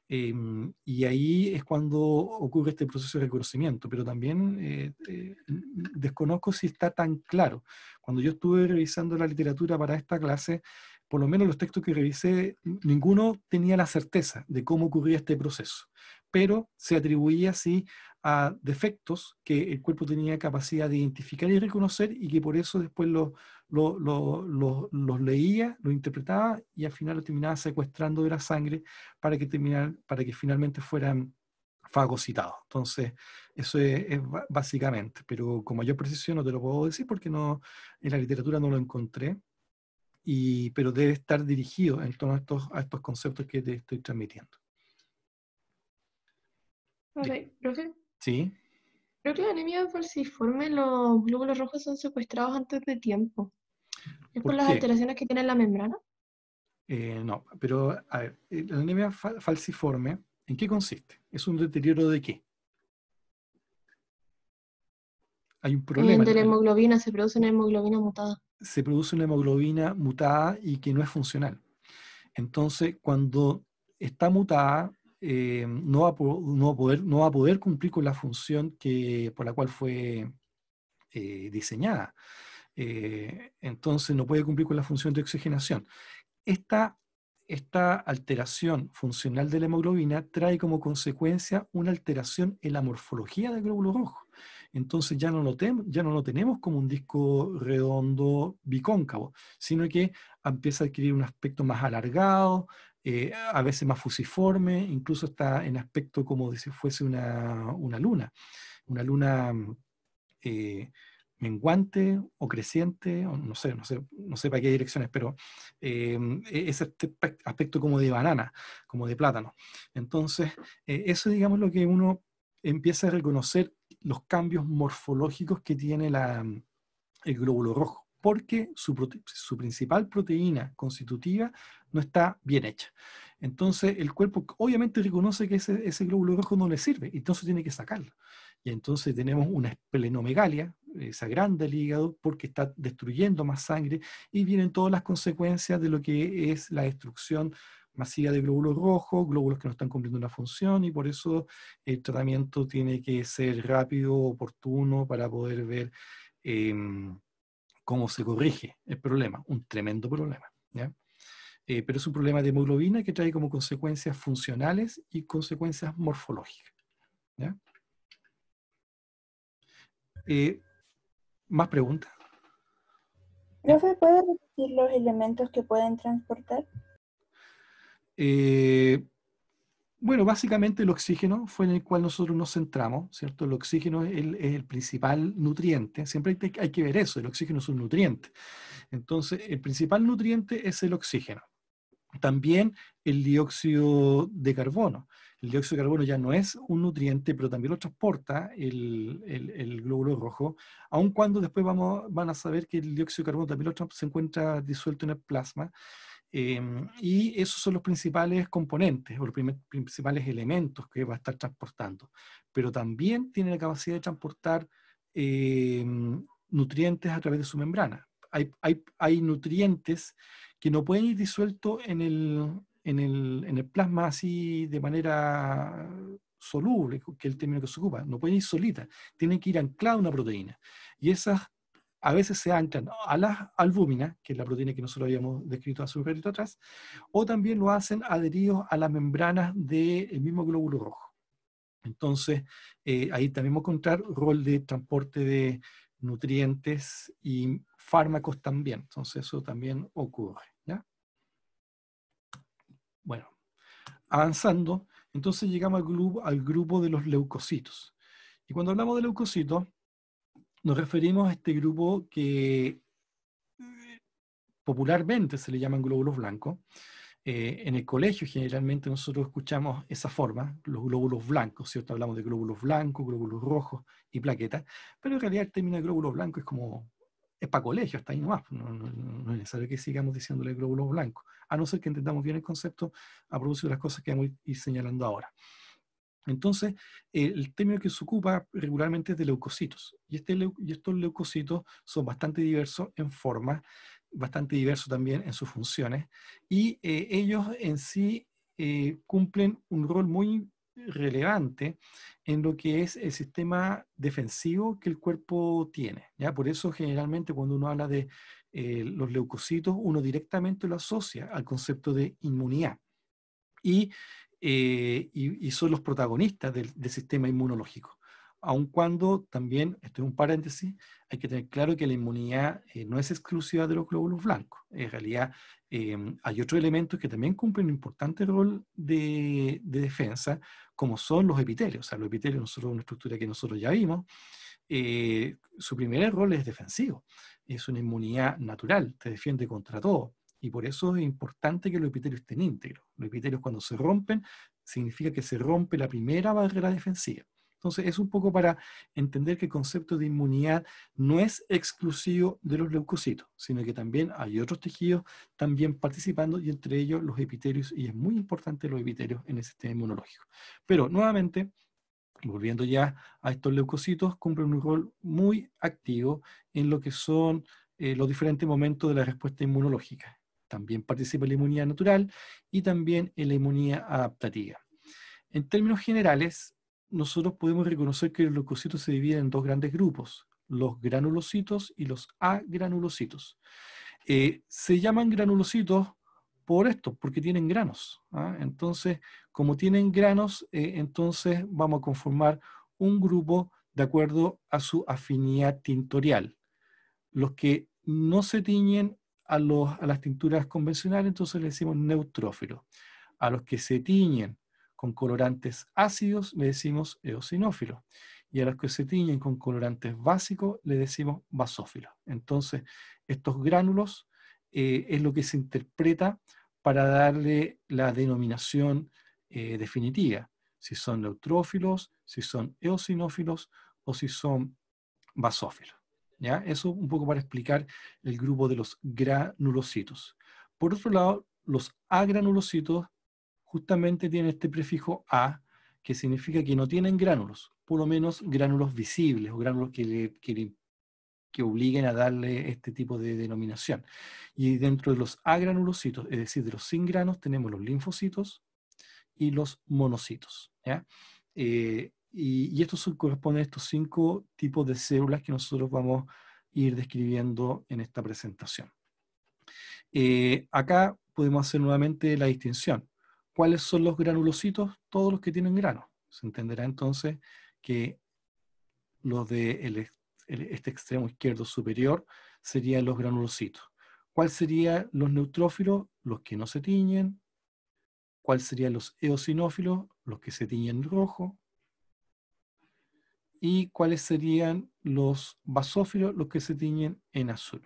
A: Em, y ahí es cuando ocurre este proceso de reconocimiento, pero también eh, eh, desconozco si está tan claro. Cuando yo estuve revisando la literatura para esta clase, por lo menos los textos que revisé, ninguno tenía la certeza de cómo ocurría este proceso, pero se atribuía así a defectos que el cuerpo tenía capacidad de identificar y reconocer y que por eso después los lo, leía, los interpretaba y al final los terminaba secuestrando de la sangre para que, terminar, para que finalmente fueran fagocitados. Entonces, eso es, básicamente, pero con mayor precisión no te lo puedo decir porque no, en la literatura no lo encontré, y, pero debe estar dirigido en torno a estos, a estos conceptos que te estoy transmitiendo.
B: Ok, profe. Sí. Creo que la anemia falciforme, los glóbulos rojos son secuestrados antes de tiempo. ¿Es por, las alteraciones que tiene la membrana?
A: Eh, no, pero a ver, eh, la anemia falciforme, ¿en qué consiste? ¿Es un deterioro de qué? Hay un eh, problema. De la
B: hemoglobina, se produce una hemoglobina mutada.
A: Se produce una hemoglobina mutada y que no es funcional. Entonces, cuando está mutada, eh, no, va a poder, cumplir con la función que, por la cual fue eh, diseñada. Eh, entonces no puede cumplir con la función de oxigenación. Esta, alteración funcional de la hemoglobina trae como consecuencia una alteración en la morfología del glóbulo rojo. Entonces ya no ya no lo tenemos como un disco redondo bicóncavo, sino que empieza a adquirir un aspecto más alargado, eh, a veces más fusiforme, incluso está en aspecto como de si fuese una, luna, una luna mm, eh, menguante o creciente, no sé, no sé, no sé para qué direcciones, pero eh, mm, e-, es este aspecto como de banana, como de plátano. Entonces, eso digamos lo que uno empieza a reconocer los cambios morfológicos que tiene mm, el glóbulo rojo porque su, su, principal proteína constitutiva no está bien hecha. Entonces el cuerpo obviamente reconoce que ese, ese glóbulo rojo no le sirve, entonces tiene que sacarlo. Y entonces tenemos una esplenomegalia, esa grande el hígado porque está destruyendo más sangre y vienen todas las consecuencias de lo que es la destrucción masiva de glóbulos rojos, glóbulos que no están cumpliendo una función y por eso el tratamiento tiene que ser rápido, oportuno para poder ver em, cómo se corrige el problema, un tremendo problema. Eh, pero es un problema de hemoglobina que trae como consecuencias funcionales y consecuencias morfológicas. Eh, ¿Más preguntas?
B: Profe, pueden repetir los elementos que pueden transportar?
A: Eh, bueno, básicamente el oxígeno fue en el cual nosotros nos centramos, ¿cierto? El oxígeno es el, principal nutriente, siempre hay, que ver eso, el oxígeno es un nutriente. Entonces, el principal nutriente es el oxígeno. También el dióxido de carbono. El dióxido de carbono ya no es un nutriente, pero también lo transporta el, glóbulo rojo, aun cuando después vamos, van a saber que el dióxido de carbono también lo, se encuentra disuelto en el plasma. Em, y esos son los principales componentes o los principales elementos que va a estar transportando. Pero también tiene la capacidad de transportar em, nutrientes a través de su membrana. Hay, hay, hay, nutrientes que no pueden ir disueltos en el, en, el, en el plasma así de manera soluble, que es el término que se ocupa, no pueden ir solitas, tienen que ir ancladas a una proteína. Y esas a veces se anclan a las albúminas, que es la proteína que nosotros habíamos descrito hace un ratito atrás, o también lo hacen adheridos a las membranas del mismo glóbulo rojo. Entonces, eh, ahí también vamos a encontrar rol de transporte de nutrientes y fármacos también. Entonces, eso también ocurre. Bueno, avanzando, entonces llegamos al grupo de los leucocitos. Y cuando hablamos de leucocitos, nos referimos a este grupo que eh, popularmente se le llaman glóbulos blancos. Eh, en el colegio generalmente nosotros escuchamos esa forma, los glóbulos blancos, ¿cierto? Hablamos de glóbulos blancos, glóbulos rojos y plaquetas, pero en realidad el término de glóbulos blancos es como, es para colegio, hasta ahí nomás, no, es necesario que sigamos diciéndole glóbulos blancos, a no ser que entendamos bien el concepto a propósito de las cosas que vamos a ir señalando ahora. Entonces, el término que se ocupa regularmente es de leucocitos, y, este y estos leucocitos son bastante diversos en forma, bastante diversos también en sus funciones, y eh, ellos en sí eh, cumplen un rol muy relevante en lo que es el sistema defensivo que el cuerpo tiene. ¿ya? Por eso generalmente cuando uno habla de eh, los leucocitos, uno directamente lo asocia al concepto de inmunidad. Y eh, y, son los protagonistas del, sistema inmunológico. Aun cuando también, esto es un paréntesis, hay que tener claro que la inmunidad eh, no es exclusiva de los glóbulos blancos. En realidad eh, hay otros elementos que también cumplen un importante rol de, defensa, como son los epitelios. O sea, los epitelios son una estructura que nosotros ya vimos. su primer rol es defensivo. Es una inmunidad natural, te defiende contra todo y por eso es importante que los epitelios estén íntegros. Los epitelios cuando se rompen, significa que se rompe la primera barrera defensiva. Entonces, es un poco para entender que el concepto de inmunidad no es exclusivo de los leucocitos, sino que también hay otros tejidos también participando y entre ellos los epitelios, y es muy importante los epitelios en el sistema inmunológico. Pero nuevamente, volviendo ya a estos leucocitos, cumplen un rol muy activo en lo que son eh, los diferentes momentos de la respuesta inmunológica. También participa la inmunidad natural y también en la inmunidad adaptativa. En términos generales, nosotros podemos reconocer que los leucocitos se dividen en dos grandes grupos, los granulocitos y los agranulocitos. Eh, se llaman granulocitos por esto, porque tienen granos. ¿ah? Entonces, como tienen granos, eh, entonces vamos a conformar un grupo de acuerdo a su afinidad tintorial. Los que no se tiñen a, las tinturas convencionales, entonces le decimos neutrófilo. A los que se tiñen con colorantes ácidos le decimos eosinófilos. Y a los que se tiñen con colorantes básicos le decimos basófilos. Entonces, estos gránulos eh, es lo que se interpreta para darle la denominación eh, definitiva, si son neutrófilos, si son eosinófilos o si son basófilos. ¿ya? Eso un poco para explicar el grupo de los granulocitos. Por otro lado, los agranulocitos justamente tienen este prefijo A, que significa que no tienen gránulos, por lo menos gránulos visibles o gránulos que, que, obliguen a darle este tipo de denominación. Y dentro de los agranulocitos, es decir, de los sin granos, tenemos los linfocitos y los monocitos. ¿ya? Eh, y, esto corresponde a estos cinco tipos de células que nosotros vamos a ir describiendo en esta presentación. Eh, acá podemos hacer nuevamente la distinción. ¿Cuáles son los granulocitos? Todos los que tienen grano. Se entenderá entonces que los de este extremo izquierdo superior serían los granulocitos. ¿Cuáles serían los neutrófilos? Los que no se tiñen. ¿Cuáles serían los eosinófilos? Los que se tiñen rojo y cuáles serían los basófilos, los que se tiñen en azul.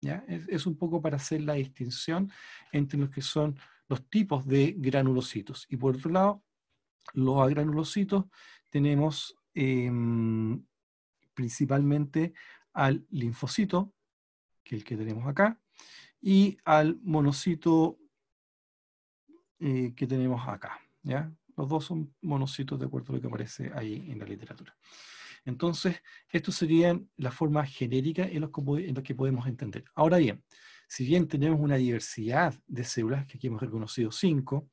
A: ¿ya? Es, un poco para hacer la distinción entre los que son los tipos de granulocitos. Y por otro lado, los agranulocitos tenemos em, principalmente al linfocito, que es el que tenemos acá, y al monocito eh, que tenemos acá. ¿ya? Los dos son monocitos de acuerdo a lo que aparece ahí en la literatura. Entonces, estos serían la forma genérica en la que, podemos entender. Ahora bien, si bien tenemos una diversidad de células, que aquí hemos reconocido cinco,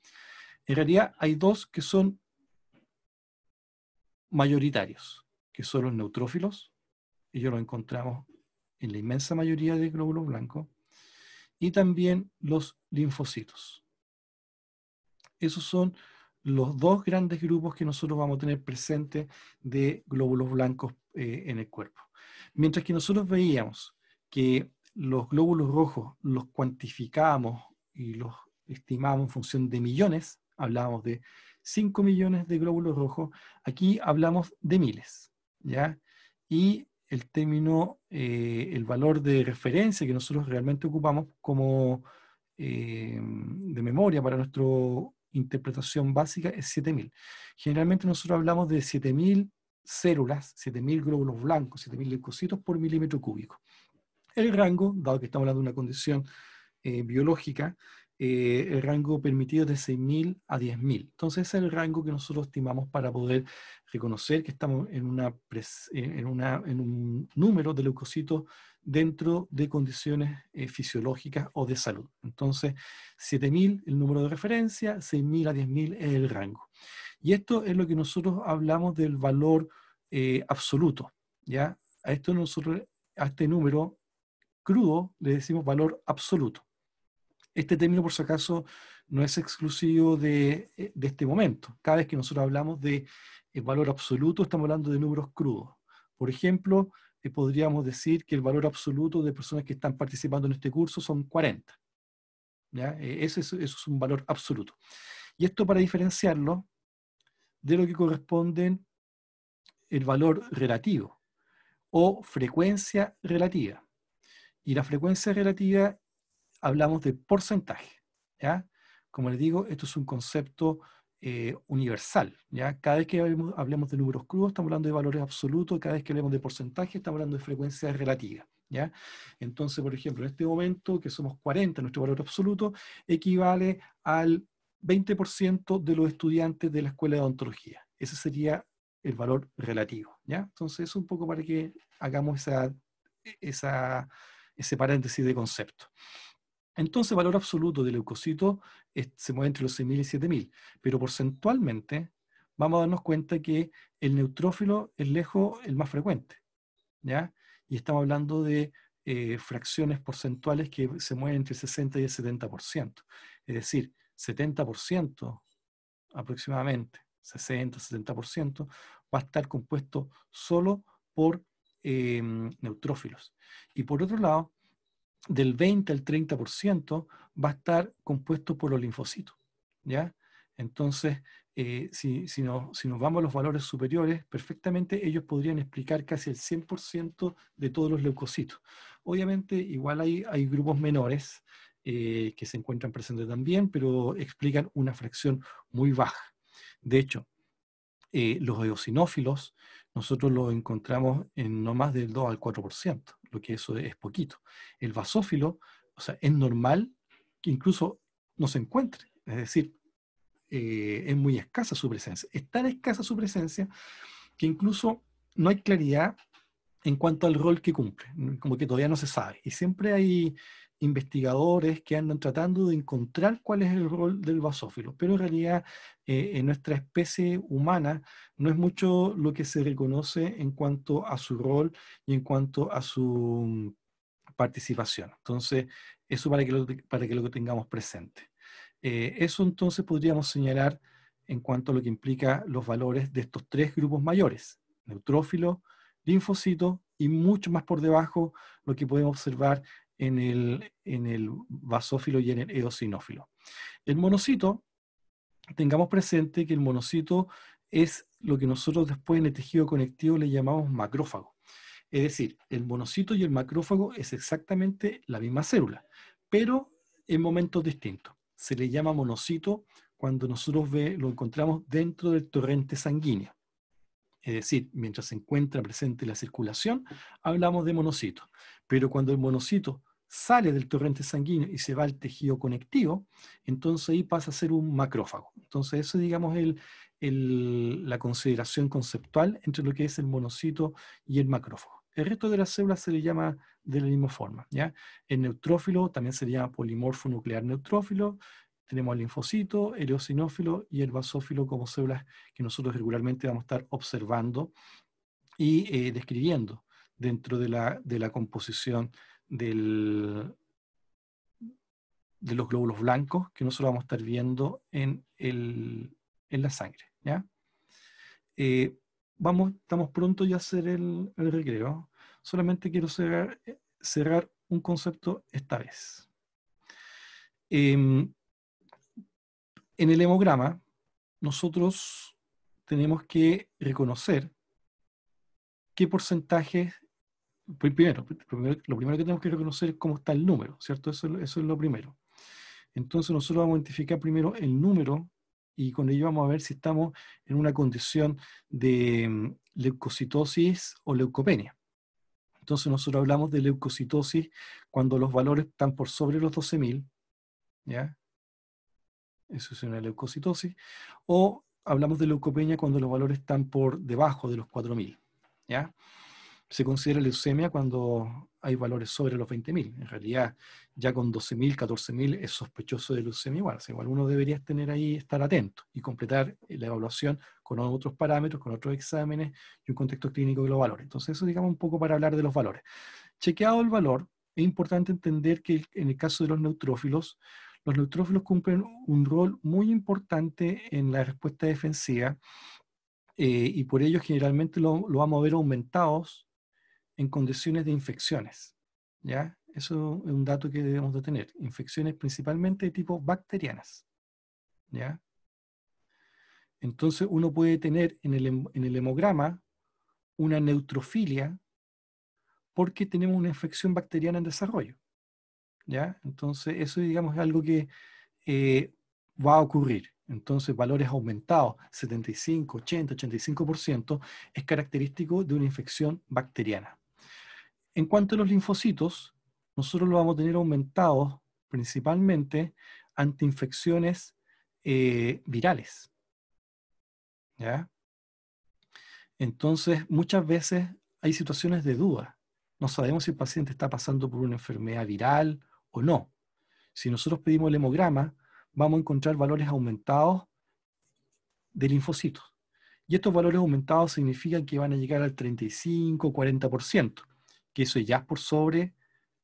A: en realidad hay dos que son mayoritarios, que son los neutrófilos, ellos los encontramos en la inmensa mayoría de glóbulos blancos, y también los linfocitos. Esos son los dos grandes grupos que nosotros vamos a tener presentes de glóbulos blancos eh, en el cuerpo. Mientras que nosotros veíamos que los glóbulos rojos los cuantificábamos y los estimábamos en función de millones, hablábamos de 5 millones de glóbulos rojos, aquí hablamos de miles, ¿ya? Y el término, eh, el valor de referencia que nosotros realmente ocupamos como eh, de memoria para nuestro interpretación básica es 7000. Generalmente nosotros hablamos de 7000 células, 7000 glóbulos blancos, 7000 leucocitos por milímetro cúbico. El rango, dado que estamos hablando de una condición eh, biológica, eh, el rango permitido es de 6.000 a 10.000. Entonces ese es el rango que nosotros estimamos para poder reconocer que estamos en, una en, un número de leucocitos dentro de condiciones eh, fisiológicas o de salud. Entonces, 7.000 el número de referencia, 6.000 a 10.000 es el rango. Y esto es lo que nosotros hablamos del valor eh, absoluto. ¿ya? A, esto a este número crudo le decimos valor absoluto. Este término, por si acaso, no es exclusivo de, eh, este momento. Cada vez que nosotros hablamos de eh, valor absoluto, estamos hablando de números crudos. Por ejemplo, eh, podríamos decir que el valor absoluto de personas que están participando en este curso son 40. Ese, es, eso es un valor absoluto. Y esto para diferenciarlo de lo que corresponde el valor relativo o frecuencia relativa. Y la frecuencia relativa hablamos de porcentaje. ¿ya? Como les digo, esto es un concepto eh, universal. ¿ya? Cada vez que hablemos, de números crudos, estamos hablando de valores absolutos, cada vez que hablemos de porcentaje, estamos hablando de frecuencia relativas. ¿ya? Entonces, por ejemplo, en este momento, que somos 40, nuestro valor absoluto equivale al 20% de los estudiantes de la escuela de odontología. Ese sería el valor relativo. ¿ya? Entonces, es un poco para que hagamos ese paréntesis de concepto. Entonces el valor absoluto del leucocito eh, se mueve entre los 6.000 y 7.000, pero porcentualmente vamos a darnos cuenta que el neutrófilo es lejos el más frecuente. ¿ya? Y estamos hablando de eh, fracciones porcentuales que se mueven entre el 60 y el 70%. Es decir, 70% aproximadamente, 60, 70%, va a estar compuesto solo por em, neutrófilos. Y por otro lado, del 20 al 30% va a estar compuesto por los linfocitos. ¿ya? Entonces, eh, si, nos vamos a los valores superiores, perfectamente ellos podrían explicar casi el 100% de todos los leucocitos. Obviamente, igual hay, hay grupos menores eh, que se encuentran presentes también, pero explican una fracción muy baja. De hecho, eh, los eosinófilos, nosotros los encontramos en no más del 2 al 4% porque que eso es poquito. El basófilo, o sea, es normal que incluso no se encuentre, es decir, eh, es muy escasa su presencia. Es tan escasa su presencia que incluso no hay claridad en cuanto al rol que cumple, como que todavía no se sabe. Y siempre hay investigadores que andan tratando de encontrar cuál es el rol del basófilo, pero en realidad eh, en nuestra especie humana no es mucho lo que se reconoce en cuanto a su rol y en cuanto a su mm, participación. Entonces, eso para que lo, para que lo tengamos presente. Eh, eso entonces podríamos señalar en cuanto a lo que implica los valores de estos tres grupos mayores, neutrófilo, linfocito y mucho más por debajo lo que podemos observar en el, en basófilo y en el eosinófilo. El monocito, tengamos presente que el monocito es lo que nosotros después en el tejido conectivo le llamamos macrófago. Es decir, el monocito y el macrófago es exactamente la misma célula, pero en momentos distintos. Se le llama monocito cuando nosotros lo encontramos dentro del torrente sanguíneo es decir, mientras se encuentra presente la circulación, hablamos de monocito. Pero cuando el monocito sale del torrente sanguíneo y se va al tejido conectivo, entonces ahí pasa a ser un macrófago. Entonces eso digamos la consideración conceptual entre lo que es el monocito y el macrófago. El resto de las células se le llama de la misma forma. ¿ya? El neutrófilo también se llama polimorfo nuclear neutrófilo, tenemos el linfocito, el eosinófilo y el basófilo como células que nosotros regularmente vamos a estar observando y eh, describiendo dentro de la, composición del, de los glóbulos blancos que nosotros vamos a estar viendo en, la sangre. Eh, vamos, estamos pronto ya a hacer el, recreo. Solamente quiero cerrar, eh, cerrar un concepto esta vez. Em, en el hemograma, nosotros tenemos que reconocer qué porcentaje, pues, pues, primero, lo primero que tenemos que reconocer es cómo está el número, ¿cierto? Eso, es lo primero. Entonces nosotros vamos a identificar primero el número y con ello vamos a ver si estamos en una condición de mm, leucocitosis o leucopenia. Entonces nosotros hablamos de leucocitosis cuando los valores están por sobre los 12.000, ¿ya? eso es una leucocitosis, o hablamos de leucopenia cuando los valores están por debajo de los 4000, ¿ya? Se considera leucemia cuando hay valores sobre los 20.000. En realidad, ya con 12.000, 14.000 es sospechoso de leucemia igual. O sea, uno debería tener ahí, estar atento y completar la evaluación con otros parámetros, con otros exámenes y un contexto clínico de los valores. Entonces, eso digamos un poco para hablar de los valores. Chequeado el valor, es importante entender que en el caso de los neutrófilos, los neutrófilos cumplen un rol muy importante en la respuesta defensiva eh, y por ello generalmente lo, vamos a ver aumentados en condiciones de infecciones. ¿ya? Eso es un dato que debemos de tener. Infecciones principalmente de tipo bacterianas. Entonces uno puede tener en el hemograma una neutrofilia porque tenemos una infección bacteriana en desarrollo. Entonces, eso, digamos, es algo que eh, va a ocurrir. Entonces, valores aumentados, 75, 80, 85%, es característico de una infección bacteriana. En cuanto a los linfocitos, nosotros lo vamos a tener aumentados principalmente ante infecciones eh, virales. Entonces, muchas veces hay situaciones de duda. No sabemos si el paciente está pasando por una enfermedad viral o no. Si nosotros pedimos el hemograma, vamos a encontrar valores aumentados de linfocitos. Y estos valores aumentados significan que van a llegar al 35, 40%, que eso ya es por sobre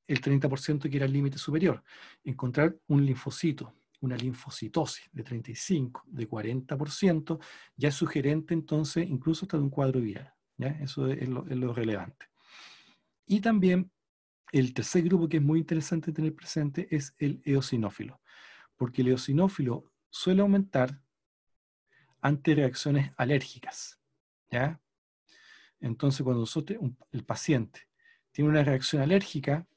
A: el 30% que era el límite superior. Encontrar un linfocito, una linfocitosis de 35, de 40%, ya es sugerente entonces incluso hasta de un cuadro viral. ¿ya? Eso es lo relevante. Y también el tercer grupo que es muy interesante tener presente es el eosinófilo, porque el eosinófilo suele aumentar ante reacciones alérgicas. ¿ya? Entonces, cuando el paciente tiene una reacción alérgica,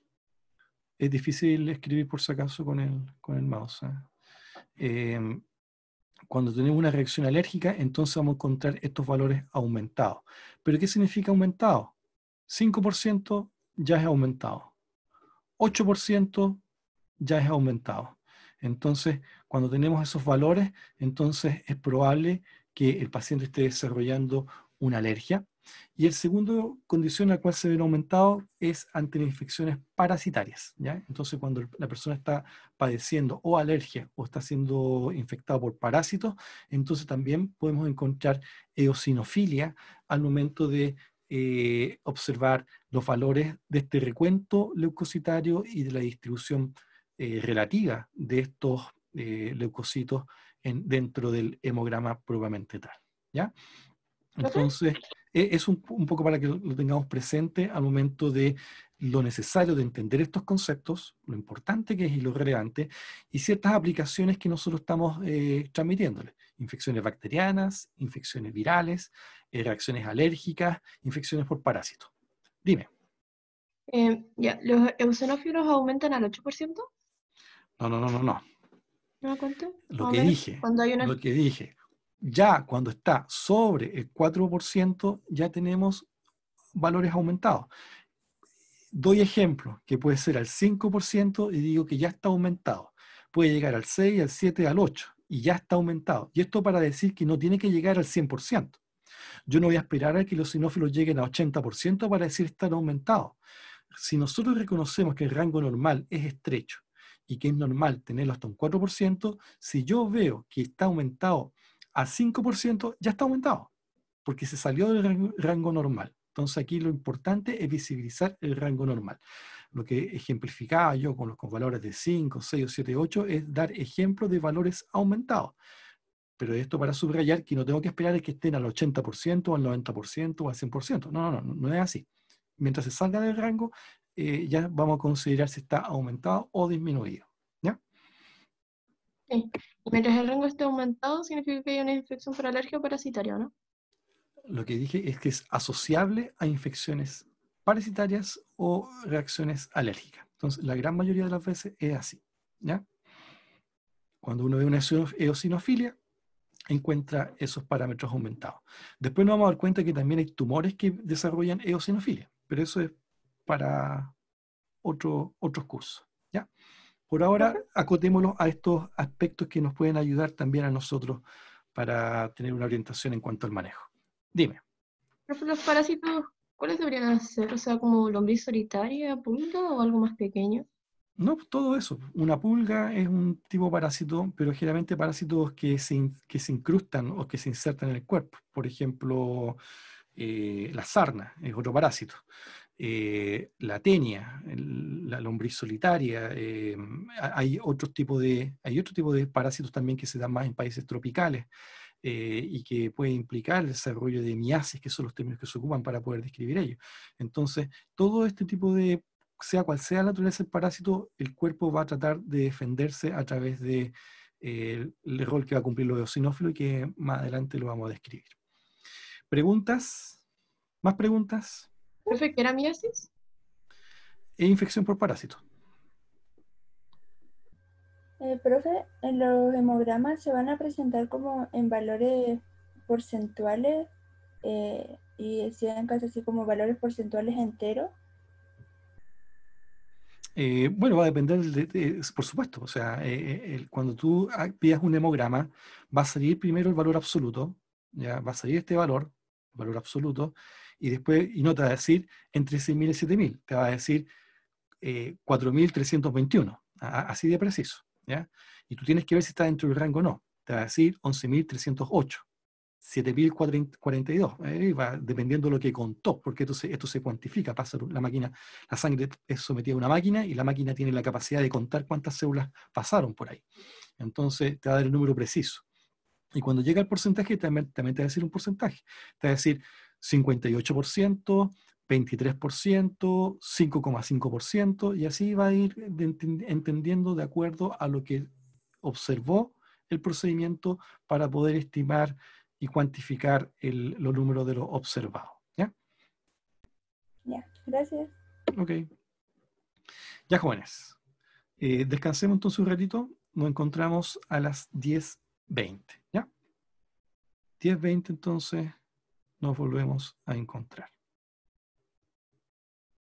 A: es difícil escribir por si acaso con el, con el mouse. ¿ah? Em, cuando tenemos una reacción alérgica, entonces vamos a encontrar estos valores aumentados. ¿Pero qué significa aumentado? 5% ya es aumentado. 8% ya es aumentado. Entonces, cuando tenemos esos valores, entonces es probable que el paciente esté desarrollando una alergia. Y el segundo condición en la cual se ven aumentado es ante infecciones parasitarias. ¿ya? Entonces, cuando la persona está padeciendo o alergia o está siendo infectado por parásitos, entonces también podemos encontrar eosinofilia al momento de eh, observar los valores de este recuento leucocitario y de la distribución eh, relativa de estos eh, leucocitos en, dentro del hemograma probablemente tal. ¿ya? Entonces, e-, es un, poco para que lo tengamos presente al momento de lo necesario de entender estos conceptos, lo importante que es y lo relevante, y ciertas aplicaciones que nosotros estamos eh, transmitiéndoles. Infecciones bacterianas, infecciones virales, eh, reacciones alérgicas, infecciones por parásitos. Dime.
B: Eh, ¿Los eosinófilos aumentan al 8%?
A: No, no, no, no, no.
B: ¿No cuento? Lo que dije. Cuando hay Lo
A: que dije ya cuando está sobre el 4%, ya tenemos valores aumentados. Doy ejemplo, que puede ser al 5% y digo que ya está aumentado. Puede llegar al 6, al 7, al 8 y ya está aumentado. Y esto para decir que no tiene que llegar al 100%. Yo no voy a esperar a que los sinófilos lleguen a 80% para decir están aumentados. Si nosotros reconocemos que el rango normal es estrecho y que es normal tenerlo hasta un 4%, si yo veo que está aumentado a 5% ya está aumentado, porque se salió del rango normal. Entonces aquí lo importante es visibilizar el rango normal. Lo que ejemplificaba yo con los valores de 5, 6 o 7, 8 es dar ejemplo de valores aumentados. Pero esto para subrayar que no tengo que esperar a que estén al 80% al 90% o al 100%. No, no, no, no es así. Mientras se salga del rango, eh, ya vamos a considerar si está aumentado o disminuido.
B: Y mientras el rango esté aumentado, significa que hay una infección por alergia o parasitaria, ¿no?
A: Lo que dije es que es asociable a infecciones parasitarias o reacciones alérgicas. Entonces, la gran mayoría de las veces es así, ¿ya? Cuando uno ve una eosinofilia, encuentra esos parámetros aumentados. Después nos vamos a dar cuenta que también hay tumores que desarrollan eosinofilia, pero eso es para otro, otros cursos, ¿ya? Por ahora, acotémonos a estos aspectos que nos pueden ayudar también a nosotros para tener una orientación en cuanto al manejo. Dime.
B: los parásitos, ¿cuáles deberían ser? O sea, como lombriz solitaria, pulga o algo más pequeño?
A: No, pues, todo eso. Una pulga es un tipo de parásito, pero generalmente parásitos que se, que se incrustan o que se insertan en el cuerpo. Por ejemplo, eh, la sarna es otro parásito. Eh, la tenia, la lombriz solitaria. Eh, hay, otro tipo de, hay de parásitos también que se dan más en países tropicales eh, y que puede implicar el desarrollo de miasis, que son los términos que se ocupan para poder describir ello. Entonces, todo este tipo de, sea cual sea la naturaleza del parásito, el cuerpo va a tratar de defenderse a través de rol que va a cumplir lo eosinófilos y que más adelante lo vamos a describir. ¿Preguntas? ¿Más preguntas?
B: Profe, ¿qué miasis?
A: E infección por parásito.
B: Eh, profe, en los hemogramas se van a presentar como en valores porcentuales eh, y si en caso así como valores porcentuales enteros.
A: Eh, bueno, va a depender, por supuesto, o sea, cuando tú pidas un hemograma, va a salir primero el valor absoluto, ya va a salir este valor, valor absoluto, y después, y no te va a decir entre 6.000 y 7.000, te va a decir 4.321, eh, así de preciso. ¿ya? Y tú tienes que ver si está dentro del rango o no, te va a decir 11.308. 7.042, eh, va dependiendo de lo que contó, porque esto se, esto se cuantifica, pasa la máquina, la sangre es sometida a una máquina y la máquina tiene la capacidad de contar cuántas células pasaron por ahí. Entonces te va a dar el número preciso. Y cuando llega el porcentaje, también te va a decir un porcentaje. Te va a decir 58%, 23%, 5,5%, y así va a ir entendiendo de acuerdo a lo que observó el procedimiento para poder estimar y cuantificar el, los números de lo observados.
B: ¿Ya? gracias.
A: Ok. Ya jóvenes, eh, descansemos entonces un ratito. Nos encontramos a las 10.20. ¿Ya? 10.20 entonces nos volvemos a encontrar.